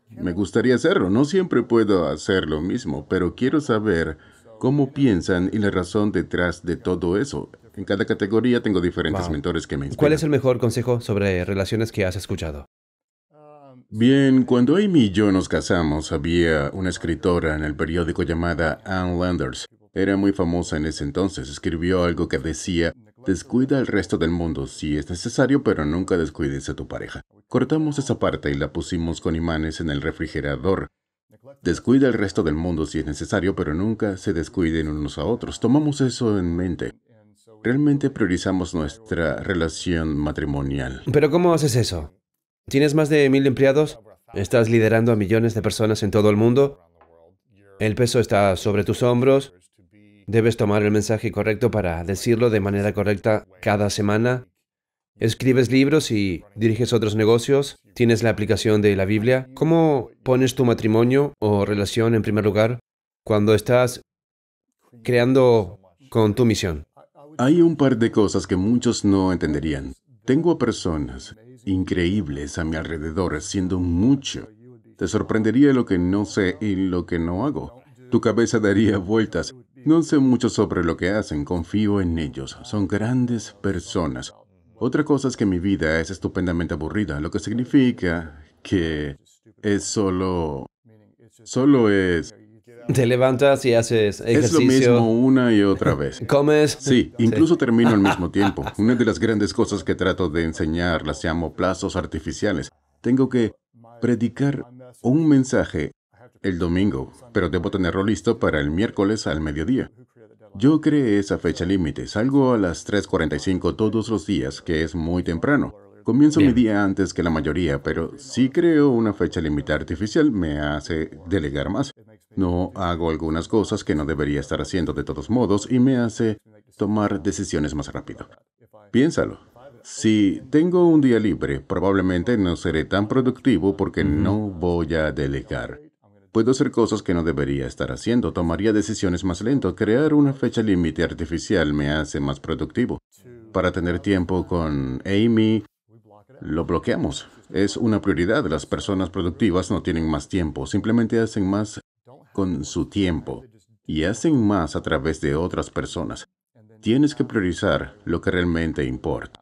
Me gustaría hacerlo, no siempre puedo hacer lo mismo, pero quiero saber cómo piensan y la razón detrás de todo eso en cada categoría tengo diferentes mentores que me inspiran. ¿Cuál es el mejor consejo sobre relaciones que has escuchado? Bien, cuando Amy y yo nos casamos, había una escritora en el periódico llamada Anne Landers. Era muy famosa en ese entonces. Escribió algo que decía, descuida al resto del mundo si es necesario, pero nunca descuides a tu pareja. Cortamos esa parte y la pusimos con imanes en el refrigerador. Descuida al resto del mundo si es necesario, pero nunca se descuiden unos a otros. Tomamos eso en mente. Realmente priorizamos nuestra relación matrimonial. Pero ¿cómo haces eso? ¿Tienes más de mil empleados? ¿Estás liderando a millones de personas en todo el mundo? El peso está sobre tus hombros. Debes tomar el mensaje correcto para decirlo de manera correcta cada semana. Escribes libros y diriges otros negocios. Tienes la aplicación de la Biblia. ¿Cómo pones tu matrimonio o relación en primer lugar cuando estás creando con tu misión? Hay un par de cosas que muchos no entenderían. Tengo a personas increíbles a mi alrededor haciendo mucho. Te sorprendería lo que no sé y lo que no hago. Tu cabeza daría vueltas. No sé mucho sobre lo que hacen, confío en ellos. Son grandes personas. Otra cosa es que mi vida es estupendamente aburrida, lo que significa que es solo... Solo es te levantas y haces ejercicio. Es lo mismo una y otra vez. ¿Comes? Sí, incluso termino al mismo tiempo. Una de las grandes cosas que trato de enseñar las llamo plazos artificiales. Tengo que predicar un mensaje el domingo, pero debo tenerlo listo para el miércoles al mediodía. Yo creé esa fecha límite, salgo a las 3.45 todos los días, que es muy temprano. Comienzo mi día antes que la mayoría, pero si creo una fecha límite artificial me hace delegar más. No hago algunas cosas que no debería estar haciendo de todos modos y me hace tomar decisiones más rápido. Piénsalo. Si tengo un día libre, probablemente no seré tan productivo porque no voy a delegar. Puedo hacer cosas que no debería estar haciendo, tomaría decisiones más lento, crear una fecha límite artificial me hace más productivo. Para tener tiempo con Amy, lo bloqueamos. Es una prioridad. Las personas productivas no tienen más tiempo, simplemente hacen más con su tiempo y hacen más a través de otras personas. Tienes que priorizar lo que realmente importa.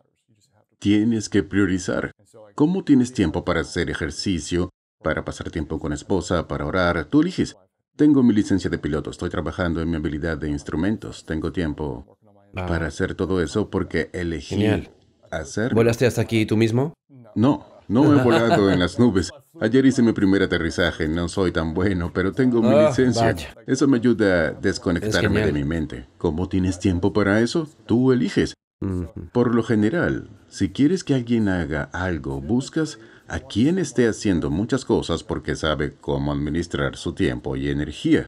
Tienes que priorizar. ¿Cómo tienes tiempo para hacer ejercicio, para pasar tiempo con esposa, para orar? Tú eliges. Tengo mi licencia de piloto, estoy trabajando en mi habilidad de instrumentos, tengo tiempo para hacer todo eso porque elegí Genial. ¿Volaste hasta aquí tú mismo? No, no he volado en las nubes. Ayer hice mi primer aterrizaje, no soy tan bueno, pero tengo mi ah, licencia. Eso me ayuda a desconectarme de mi mente. ¿Cómo tienes tiempo para eso? Tú eliges. Por lo general, si quieres que alguien haga algo, buscas a quien esté haciendo muchas cosas porque sabe cómo administrar su tiempo y energía.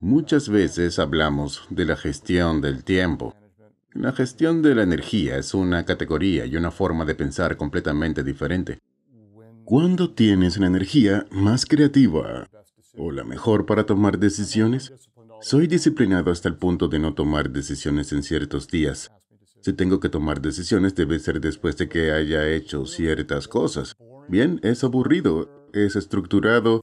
Muchas veces hablamos de la gestión del tiempo. La gestión de la energía es una categoría y una forma de pensar completamente diferente. ¿Cuándo tienes la energía más creativa o la mejor para tomar decisiones, soy disciplinado hasta el punto de no tomar decisiones en ciertos días. Si tengo que tomar decisiones debe ser después de que haya hecho ciertas cosas. Bien, es aburrido, es estructurado,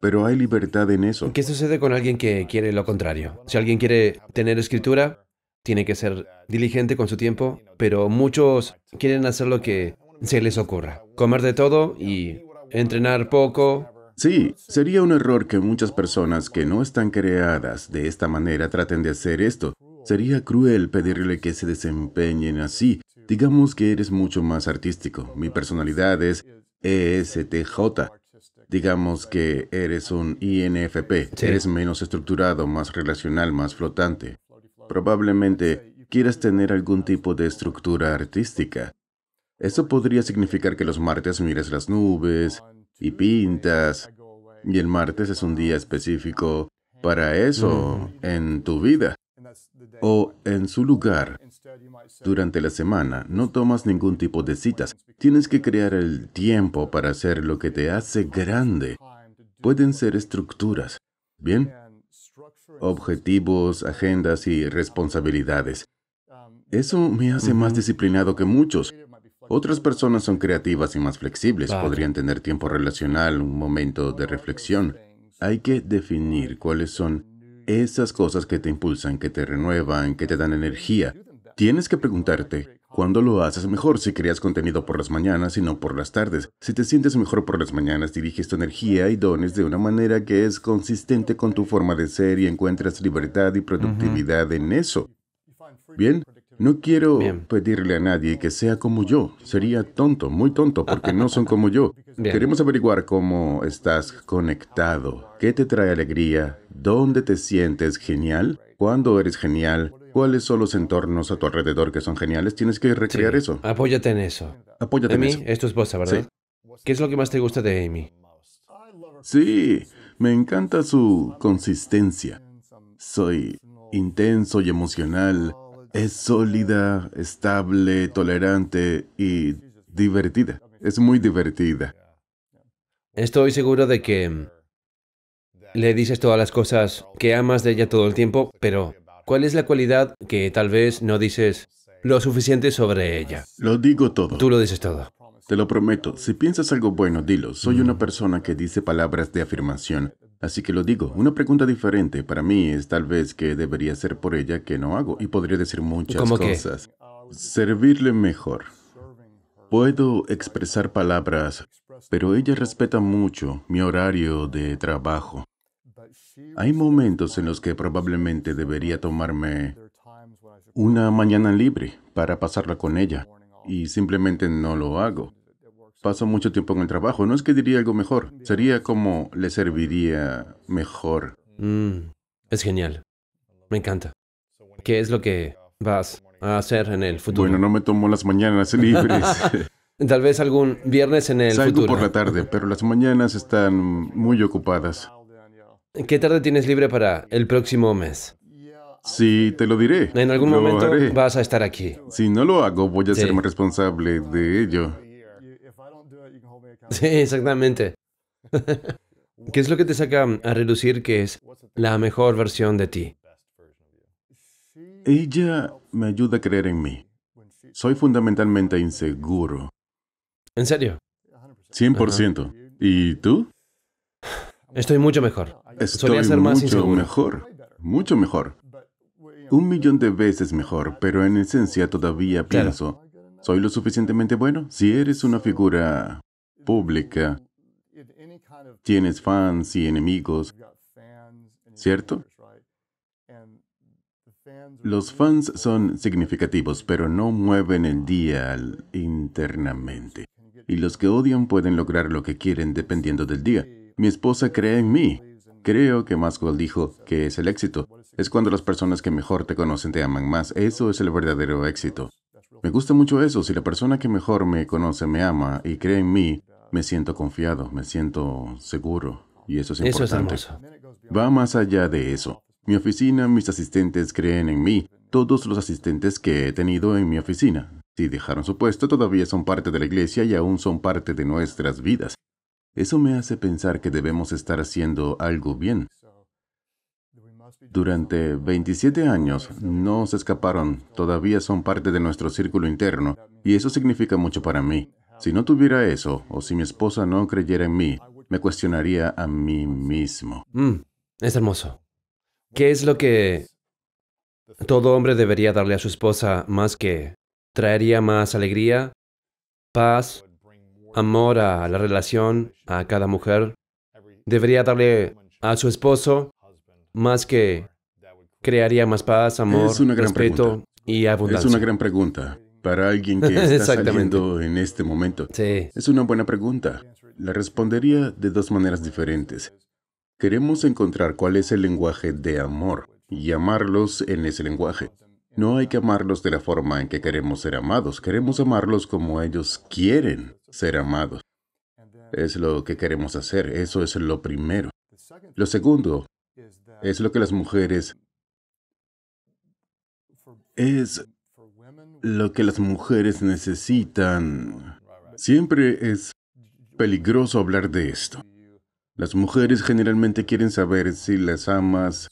pero hay libertad en eso. ¿Qué sucede con alguien que quiere lo contrario? Si alguien quiere tener escritura, tiene que ser diligente con su tiempo, pero muchos quieren hacer lo que se les ocurra. Comer de todo y entrenar poco. Sí, sería un error que muchas personas que no están creadas de esta manera traten de hacer esto. Sería cruel pedirle que se desempeñen así. Digamos que eres mucho más artístico. Mi personalidad es ESTJ. Digamos que eres un INFP. Eres menos estructurado, más relacional, más flotante. Probablemente quieras tener algún tipo de estructura artística. Eso podría significar que los martes miras las nubes y pintas, y el martes es un día específico para eso en tu vida o en su lugar. Durante la semana no tomas ningún tipo de citas. Tienes que crear el tiempo para hacer lo que te hace grande. Pueden ser estructuras. Bien, objetivos, agendas y responsabilidades. Um, Eso me hace más disciplinado que muchos. Otras personas son creativas y más flexibles, podrían tener tiempo relacional, un momento de reflexión. Hay que definir cuáles son esas cosas que te impulsan, que te renuevan, que te dan energía. Tienes que preguntarte, cuando lo haces mejor, si creas contenido por las mañanas y no por las tardes. Si te sientes mejor por las mañanas, diriges tu energía y dones de una manera que es consistente con tu forma de ser y encuentras libertad y productividad en eso. Bien, no quiero pedirle a nadie que sea como yo. Sería tonto, muy tonto, porque no son como yo. Queremos averiguar cómo estás conectado, qué te trae alegría, dónde te sientes genial, cuándo eres genial, cuáles son los entornos a tu alrededor que son geniales, tienes que recrear eso. Apóyate en eso. Apóyate Amy, en eso. Es tu ¿verdad? ¿Qué es lo que más te gusta de Amy? Sí, me encanta su consistencia. Soy intenso y emocional. Es sólida, estable, tolerante y divertida. Es muy divertida. Estoy seguro de que le dices todas las cosas que amas de ella todo el tiempo, pero ¿Cuál es la cualidad que tal vez no dices lo suficiente sobre ella? Lo digo todo. Tú lo dices todo. Te lo prometo, si piensas algo bueno, dilo. Soy una persona que dice palabras de afirmación. Así que lo digo, una pregunta diferente para mí es tal vez que debería ser por ella que no hago y podría decir muchas cosas. Servirle mejor. Puedo expresar palabras, pero ella respeta mucho mi horario de trabajo. Hay momentos en los que probablemente debería tomarme una mañana libre para pasarla con ella y simplemente no lo hago. Paso mucho tiempo en el trabajo, no es que diría algo mejor, sería como le serviría mejor. Mm, es genial, me encanta. ¿Qué es lo que vas a hacer en el futuro? Bueno, no me tomo las mañanas libres. Tal vez algún viernes en el Salgo por la tarde, pero las mañanas están muy ocupadas. ¿Qué tarde tienes libre para el próximo mes? Sí, te lo diré. En algún momento vas a estar aquí. Si no lo hago, voy a ser más responsable de ello. Sí, exactamente. ¿Qué es lo que te saca a relucir que es la mejor versión de ti? Ella me ayuda a creer en mí. Soy fundamentalmente inseguro. ¿En serio? 100%. ¿Y tú? Estoy mucho mejor. Estoy ser mucho mejor, mucho mejor. Un millón de veces mejor, pero en esencia todavía pienso, ¿soy lo suficientemente bueno? Si eres una figura pública, tienes fans y enemigos, ¿cierto? Los fans son significativos, pero no mueven el día internamente. Y los que odian pueden lograr lo que quieren dependiendo del día. Mi esposa cree en mí. Creo que Maxwell dijo que es el éxito. Es cuando las personas que mejor te conocen te aman más. Eso es el verdadero éxito. Me gusta mucho eso. Si la persona que mejor me conoce me ama y cree en mí, me siento confiado, me siento seguro. Y eso es importante. Eso Va más allá de eso. Mi oficina, mis asistentes creen en mí. Todos los asistentes que he tenido en mi oficina, si dejaron su puesto, todavía son parte de la iglesia y aún son parte de nuestras vidas. Eso me hace pensar que debemos estar haciendo algo bien. Durante 27 años no se escaparon, todavía son parte de nuestro círculo interno, y eso significa mucho para mí. Si no tuviera eso, o si mi esposa no creyera en mí, me cuestionaría a mí mismo. Mm, es hermoso. ¿Qué es lo que todo hombre debería darle a su esposa más que traería más alegría, paz, amor a la relación, a cada mujer. Debería darle a su esposo más que crearía más paz, amor, respeto y abundancia. Es una gran pregunta para alguien que está saliendo en este momento. Es una buena pregunta. La respondería de dos maneras diferentes. Queremos encontrar cuál es el lenguaje de amor y amarlos en ese lenguaje. No hay que amarlos de la forma en que queremos ser amados, queremos amarlos como ellos quieren ser amados. Es lo que queremos hacer, eso es lo primero. Lo segundo es lo que las mujeres... Es lo que las mujeres necesitan. Siempre es peligroso hablar de esto. Las mujeres generalmente quieren saber si las amas,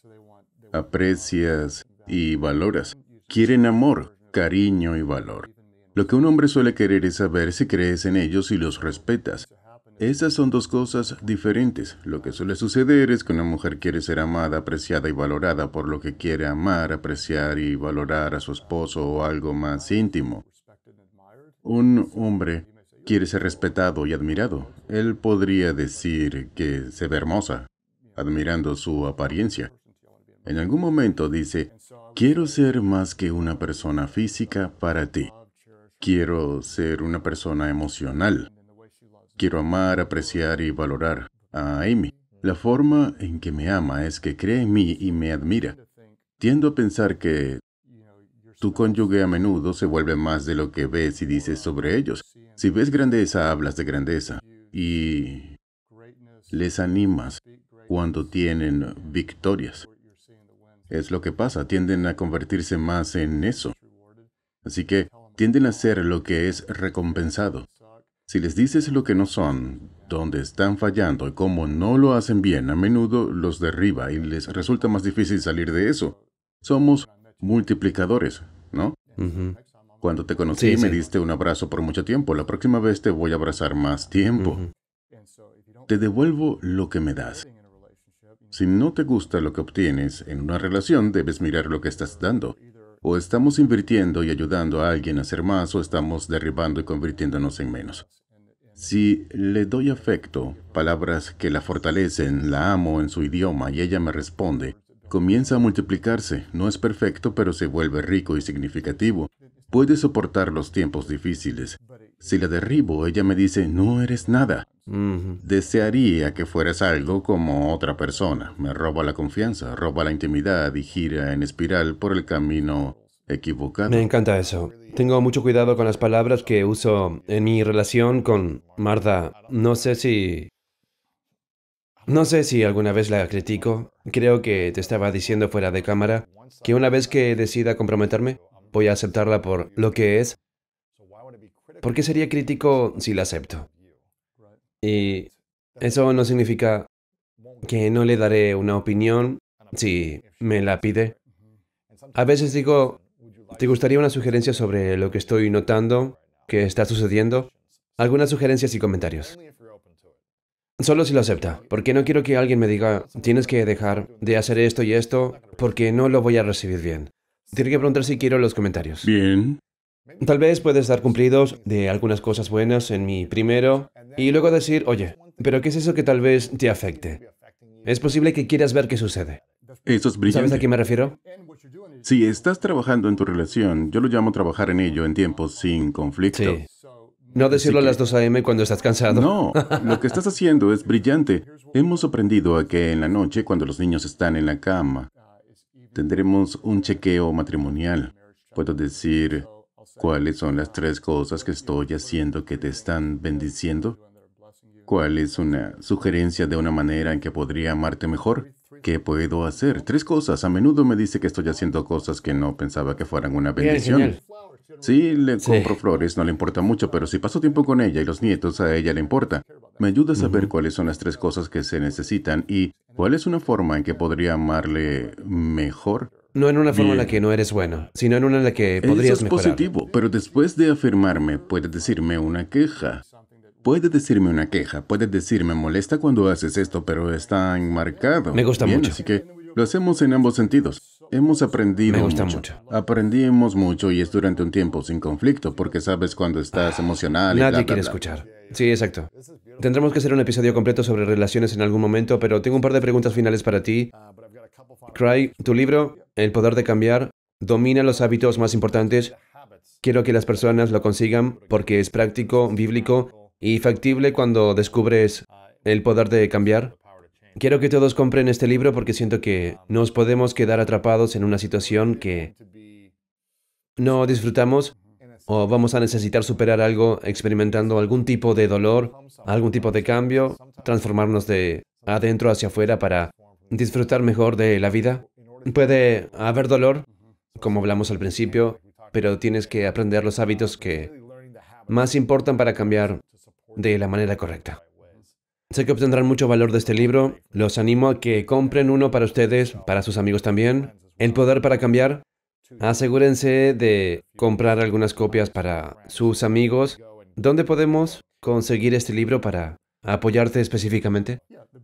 aprecias y valoras. Quieren amor, cariño y valor. Lo que un hombre suele querer es saber si crees en ellos y los respetas. Esas son dos cosas diferentes. Lo que suele suceder es que una mujer quiere ser amada, apreciada y valorada por lo que quiere amar, apreciar y valorar a su esposo o algo más íntimo. Un hombre quiere ser respetado y admirado. Él podría decir que se ve hermosa, admirando su apariencia. En algún momento dice, Quiero ser más que una persona física para ti. Quiero ser una persona emocional. Quiero amar, apreciar y valorar a Amy. La forma en que me ama es que cree en mí y me admira. Tiendo a pensar que tu cónyuge a menudo se vuelve más de lo que ves y dices sobre ellos. Si ves grandeza, hablas de grandeza y les animas cuando tienen victorias. Es lo que pasa, tienden a convertirse más en eso. Así que tienden a ser lo que es recompensado. Si les dices lo que no son, dónde están fallando y cómo no lo hacen bien, a menudo los derriba y les resulta más difícil salir de eso. Somos multiplicadores, ¿no? Cuando te conocí me diste un abrazo por mucho tiempo, la próxima vez te voy a abrazar más tiempo. Te devuelvo lo que me das. Si no te gusta lo que obtienes en una relación, debes mirar lo que estás dando. O estamos invirtiendo y ayudando a alguien a ser más o estamos derribando y convirtiéndonos en menos. Si le doy afecto, palabras que la fortalecen, la amo en su idioma y ella me responde, comienza a multiplicarse. No es perfecto, pero se vuelve rico y significativo. Puede soportar los tiempos difíciles, si la derribo, ella me dice, no eres nada. Desearía que fueras algo como otra persona. Me roba la confianza, roba la intimidad y gira en espiral por el camino equivocado. Me encanta eso. Tengo mucho cuidado con las palabras que uso en mi relación con Marta. No sé si... No sé si alguna vez la critico. Creo que te estaba diciendo fuera de cámara que una vez que decida comprometerme, voy a aceptarla por lo que es ¿Por qué sería crítico si la acepto? Y eso no significa que no le daré una opinión si me la pide. A veces digo, ¿te gustaría una sugerencia sobre lo que estoy notando que está sucediendo? Algunas sugerencias y comentarios. Solo si lo acepta, porque no quiero que alguien me diga, tienes que dejar de hacer esto y esto, porque no lo voy a recibir bien. Tiene que preguntar si quiero los comentarios. Bien. Tal vez puedes dar cumplidos de algunas cosas buenas en mi primero y luego decir, oye, pero ¿qué es eso que tal vez te afecte? Es posible que quieras ver qué sucede. Eso es brillante. ¿Sabes a qué me refiero? Si estás trabajando en tu relación, yo lo llamo trabajar en ello en tiempos sin conflicto. No decirlo a las 2 a.m. cuando estás cansado. No, lo que estás haciendo es brillante. Hemos aprendido a que en la noche, cuando los niños están en la cama, tendremos un chequeo matrimonial. Puedo decir, ¿Cuáles son las tres cosas que estoy haciendo que te están bendiciendo? ¿Cuál es una sugerencia de una manera en que podría amarte mejor? ¿Qué puedo hacer? Tres cosas. A menudo me dice que estoy haciendo cosas que no pensaba que fueran una bendición. Sí, le compro flores, no le importa mucho, pero si paso tiempo con ella y los nietos, a ella le importa. Me ayuda a saber cuáles son las tres cosas que se necesitan y cuál es una forma en que podría amarle mejor. No en una forma en la que no eres bueno, sino en una en la que podrías Eso es positivo, pero después de afirmarme, puedes decirme una queja. Puedes decirme una queja, puedes decirme molesta cuando haces esto, pero está enmarcado. Me gusta mucho. Así que lo hacemos en ambos sentidos. Hemos aprendido Me gusta mucho. Aprendimos mucho y es durante un tiempo sin conflicto porque sabes cuando estás ah, emocional. Y nadie quiere escuchar. Sí, exacto. Tendremos que hacer un episodio completo sobre relaciones en algún momento, pero tengo un par de preguntas finales para ti Cry, tu libro, El poder de cambiar, domina los hábitos más importantes. Quiero que las personas lo consigan porque es práctico, bíblico y factible cuando descubres el poder de cambiar. Quiero que todos compren este libro porque siento que nos podemos quedar atrapados en una situación que no disfrutamos o vamos a necesitar superar algo experimentando algún tipo de dolor, algún tipo de cambio, transformarnos de adentro hacia afuera para disfrutar mejor de la vida. Puede haber dolor, como hablamos al principio, pero tienes que aprender los hábitos que más importan para cambiar de la manera correcta. Sé que obtendrán mucho valor de este libro. Los animo a que compren uno para ustedes, para sus amigos también. El poder para cambiar. Asegúrense de comprar algunas copias para sus amigos. ¿Dónde podemos conseguir este libro para apoyarte específicamente?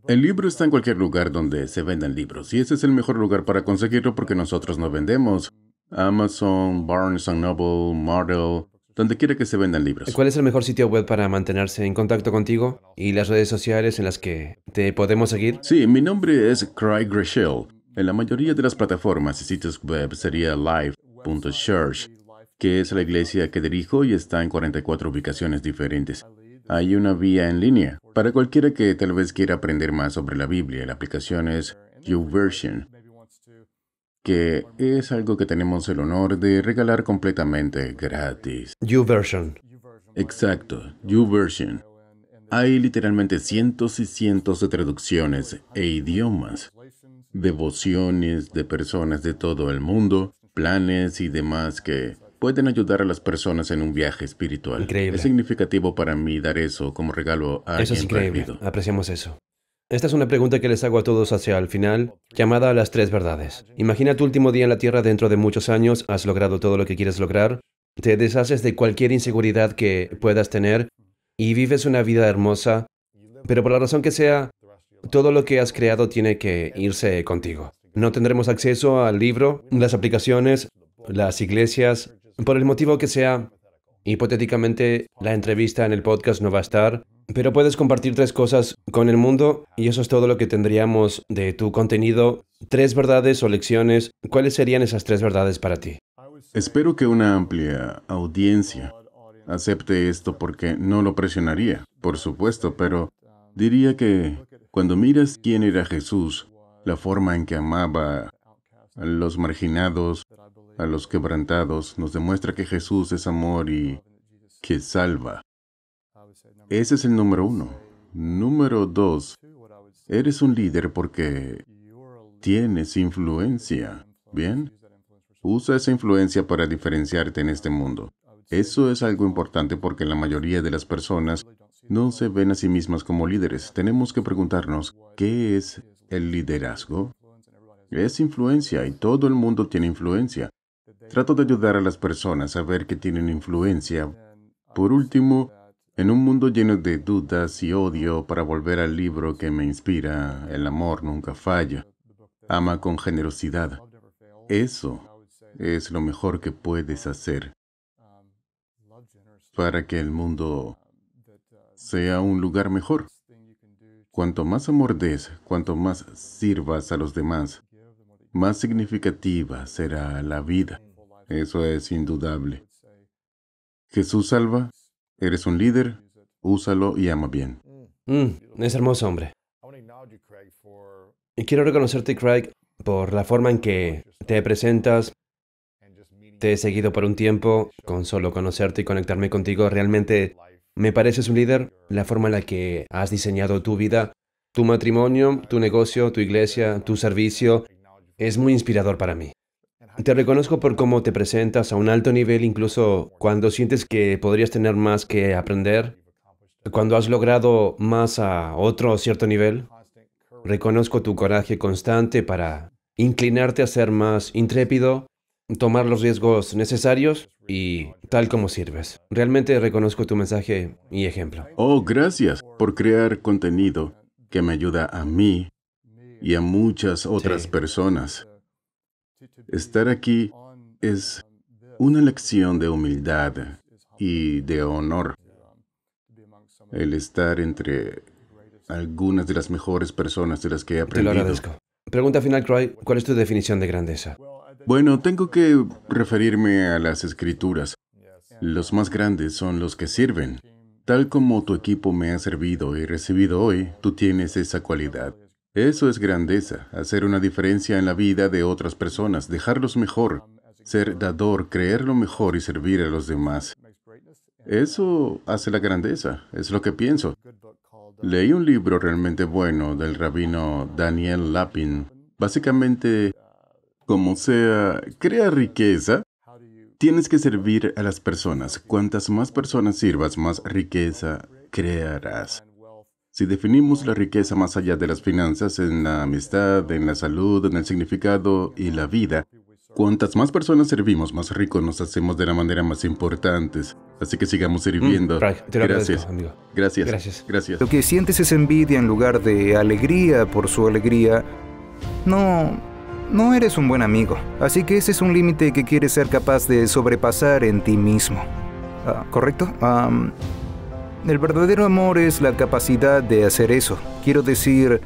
El libro está en cualquier lugar donde se vendan libros y ese es el mejor lugar para conseguirlo porque nosotros no vendemos. Amazon, Barnes Noble, Model, donde quiera que se vendan libros. ¿Cuál es el mejor sitio web para mantenerse en contacto contigo y las redes sociales en las que te podemos seguir? Sí, mi nombre es Craig Grishel. En la mayoría de las plataformas y sitios web sería live.church, que es la iglesia que dirijo y está en 44 ubicaciones diferentes hay una vía en línea para cualquiera que tal vez quiera aprender más sobre la Biblia. La aplicación es YouVersion, que es algo que tenemos el honor de regalar completamente gratis. YouVersion. Exacto, YouVersion. Hay literalmente cientos y cientos de traducciones e idiomas, devociones de personas de todo el mundo, planes y demás que pueden ayudar a las personas en un viaje espiritual. Increíble. Es significativo para mí dar eso como regalo a eso es increíble. Apreciamos eso. Esta es una pregunta que les hago a todos hacia el final, llamada a las tres verdades. Imagina tu último día en la Tierra dentro de muchos años, has logrado todo lo que quieres lograr, te deshaces de cualquier inseguridad que puedas tener y vives una vida hermosa, pero por la razón que sea, todo lo que has creado tiene que irse contigo. No tendremos acceso al libro, las aplicaciones, las iglesias, por el motivo que sea, hipotéticamente la entrevista en el podcast no va a estar, pero puedes compartir tres cosas con el mundo y eso es todo lo que tendríamos de tu contenido. Tres verdades o lecciones. ¿Cuáles serían esas tres verdades para ti? Espero que una amplia audiencia acepte esto porque no lo presionaría, por supuesto, pero diría que cuando miras quién era Jesús, la forma en que amaba a los marginados, a los quebrantados nos demuestra que Jesús es amor y que salva. Ese es el número uno. Número dos, eres un líder porque tienes influencia. ¿Bien? Usa esa influencia para diferenciarte en este mundo. Eso es algo importante porque la mayoría de las personas no se ven a sí mismas como líderes. Tenemos que preguntarnos, ¿qué es el liderazgo? Es influencia y todo el mundo tiene influencia. Trato de ayudar a las personas a ver que tienen influencia. Por último, en un mundo lleno de dudas y odio, para volver al libro que me inspira, El amor nunca falla. Ama con generosidad. Eso es lo mejor que puedes hacer para que el mundo sea un lugar mejor. Cuanto más amor cuanto más sirvas a los demás, más significativa será la vida. Eso es indudable. Jesús salva, eres un líder, úsalo y ama bien. Mm, es hermoso, hombre. Y quiero reconocerte, Craig, por la forma en que te presentas. Te he seguido por un tiempo, con solo conocerte y conectarme contigo, realmente me pareces un líder. La forma en la que has diseñado tu vida, tu matrimonio, tu negocio, tu iglesia, tu servicio, es muy inspirador para mí. Te reconozco por cómo te presentas a un alto nivel, incluso cuando sientes que podrías tener más que aprender, cuando has logrado más a otro cierto nivel. Reconozco tu coraje constante para inclinarte a ser más intrépido, tomar los riesgos necesarios y tal como sirves. Realmente reconozco tu mensaje y ejemplo. Oh, gracias por crear contenido que me ayuda a mí y a muchas otras personas. Estar aquí es una lección de humildad y de honor. El estar entre algunas de las mejores personas de las que he aprendido. Te lo agradezco. Pregunta final, Croy. ¿Cuál es tu definición de grandeza? Bueno, tengo que referirme a las escrituras. Los más grandes son los que sirven. Tal como tu equipo me ha servido y recibido hoy, tú tienes esa cualidad. Eso es grandeza, hacer una diferencia en la vida de otras personas, dejarlos mejor, ser dador, creer lo mejor y servir a los demás. Eso hace la grandeza, es lo que pienso. Leí un libro realmente bueno del rabino Daniel Lapin. Básicamente, como sea, crea riqueza. Tienes que servir a las personas. Cuantas más personas sirvas, más riqueza crearás. Si definimos la riqueza más allá de las finanzas, en la amistad, en la salud, en el significado y la vida, cuantas más personas servimos, más ricos nos hacemos de la manera más importante. Así que sigamos mm, sirviendo. Gracias. Gracias. Gracias. Gracias. Lo que sientes es envidia en lugar de alegría por su alegría. No, no eres un buen amigo. Así que ese es un límite que quieres ser capaz de sobrepasar en ti mismo. Ah, ¿Correcto? El verdadero amor es la capacidad de hacer eso. Quiero decir,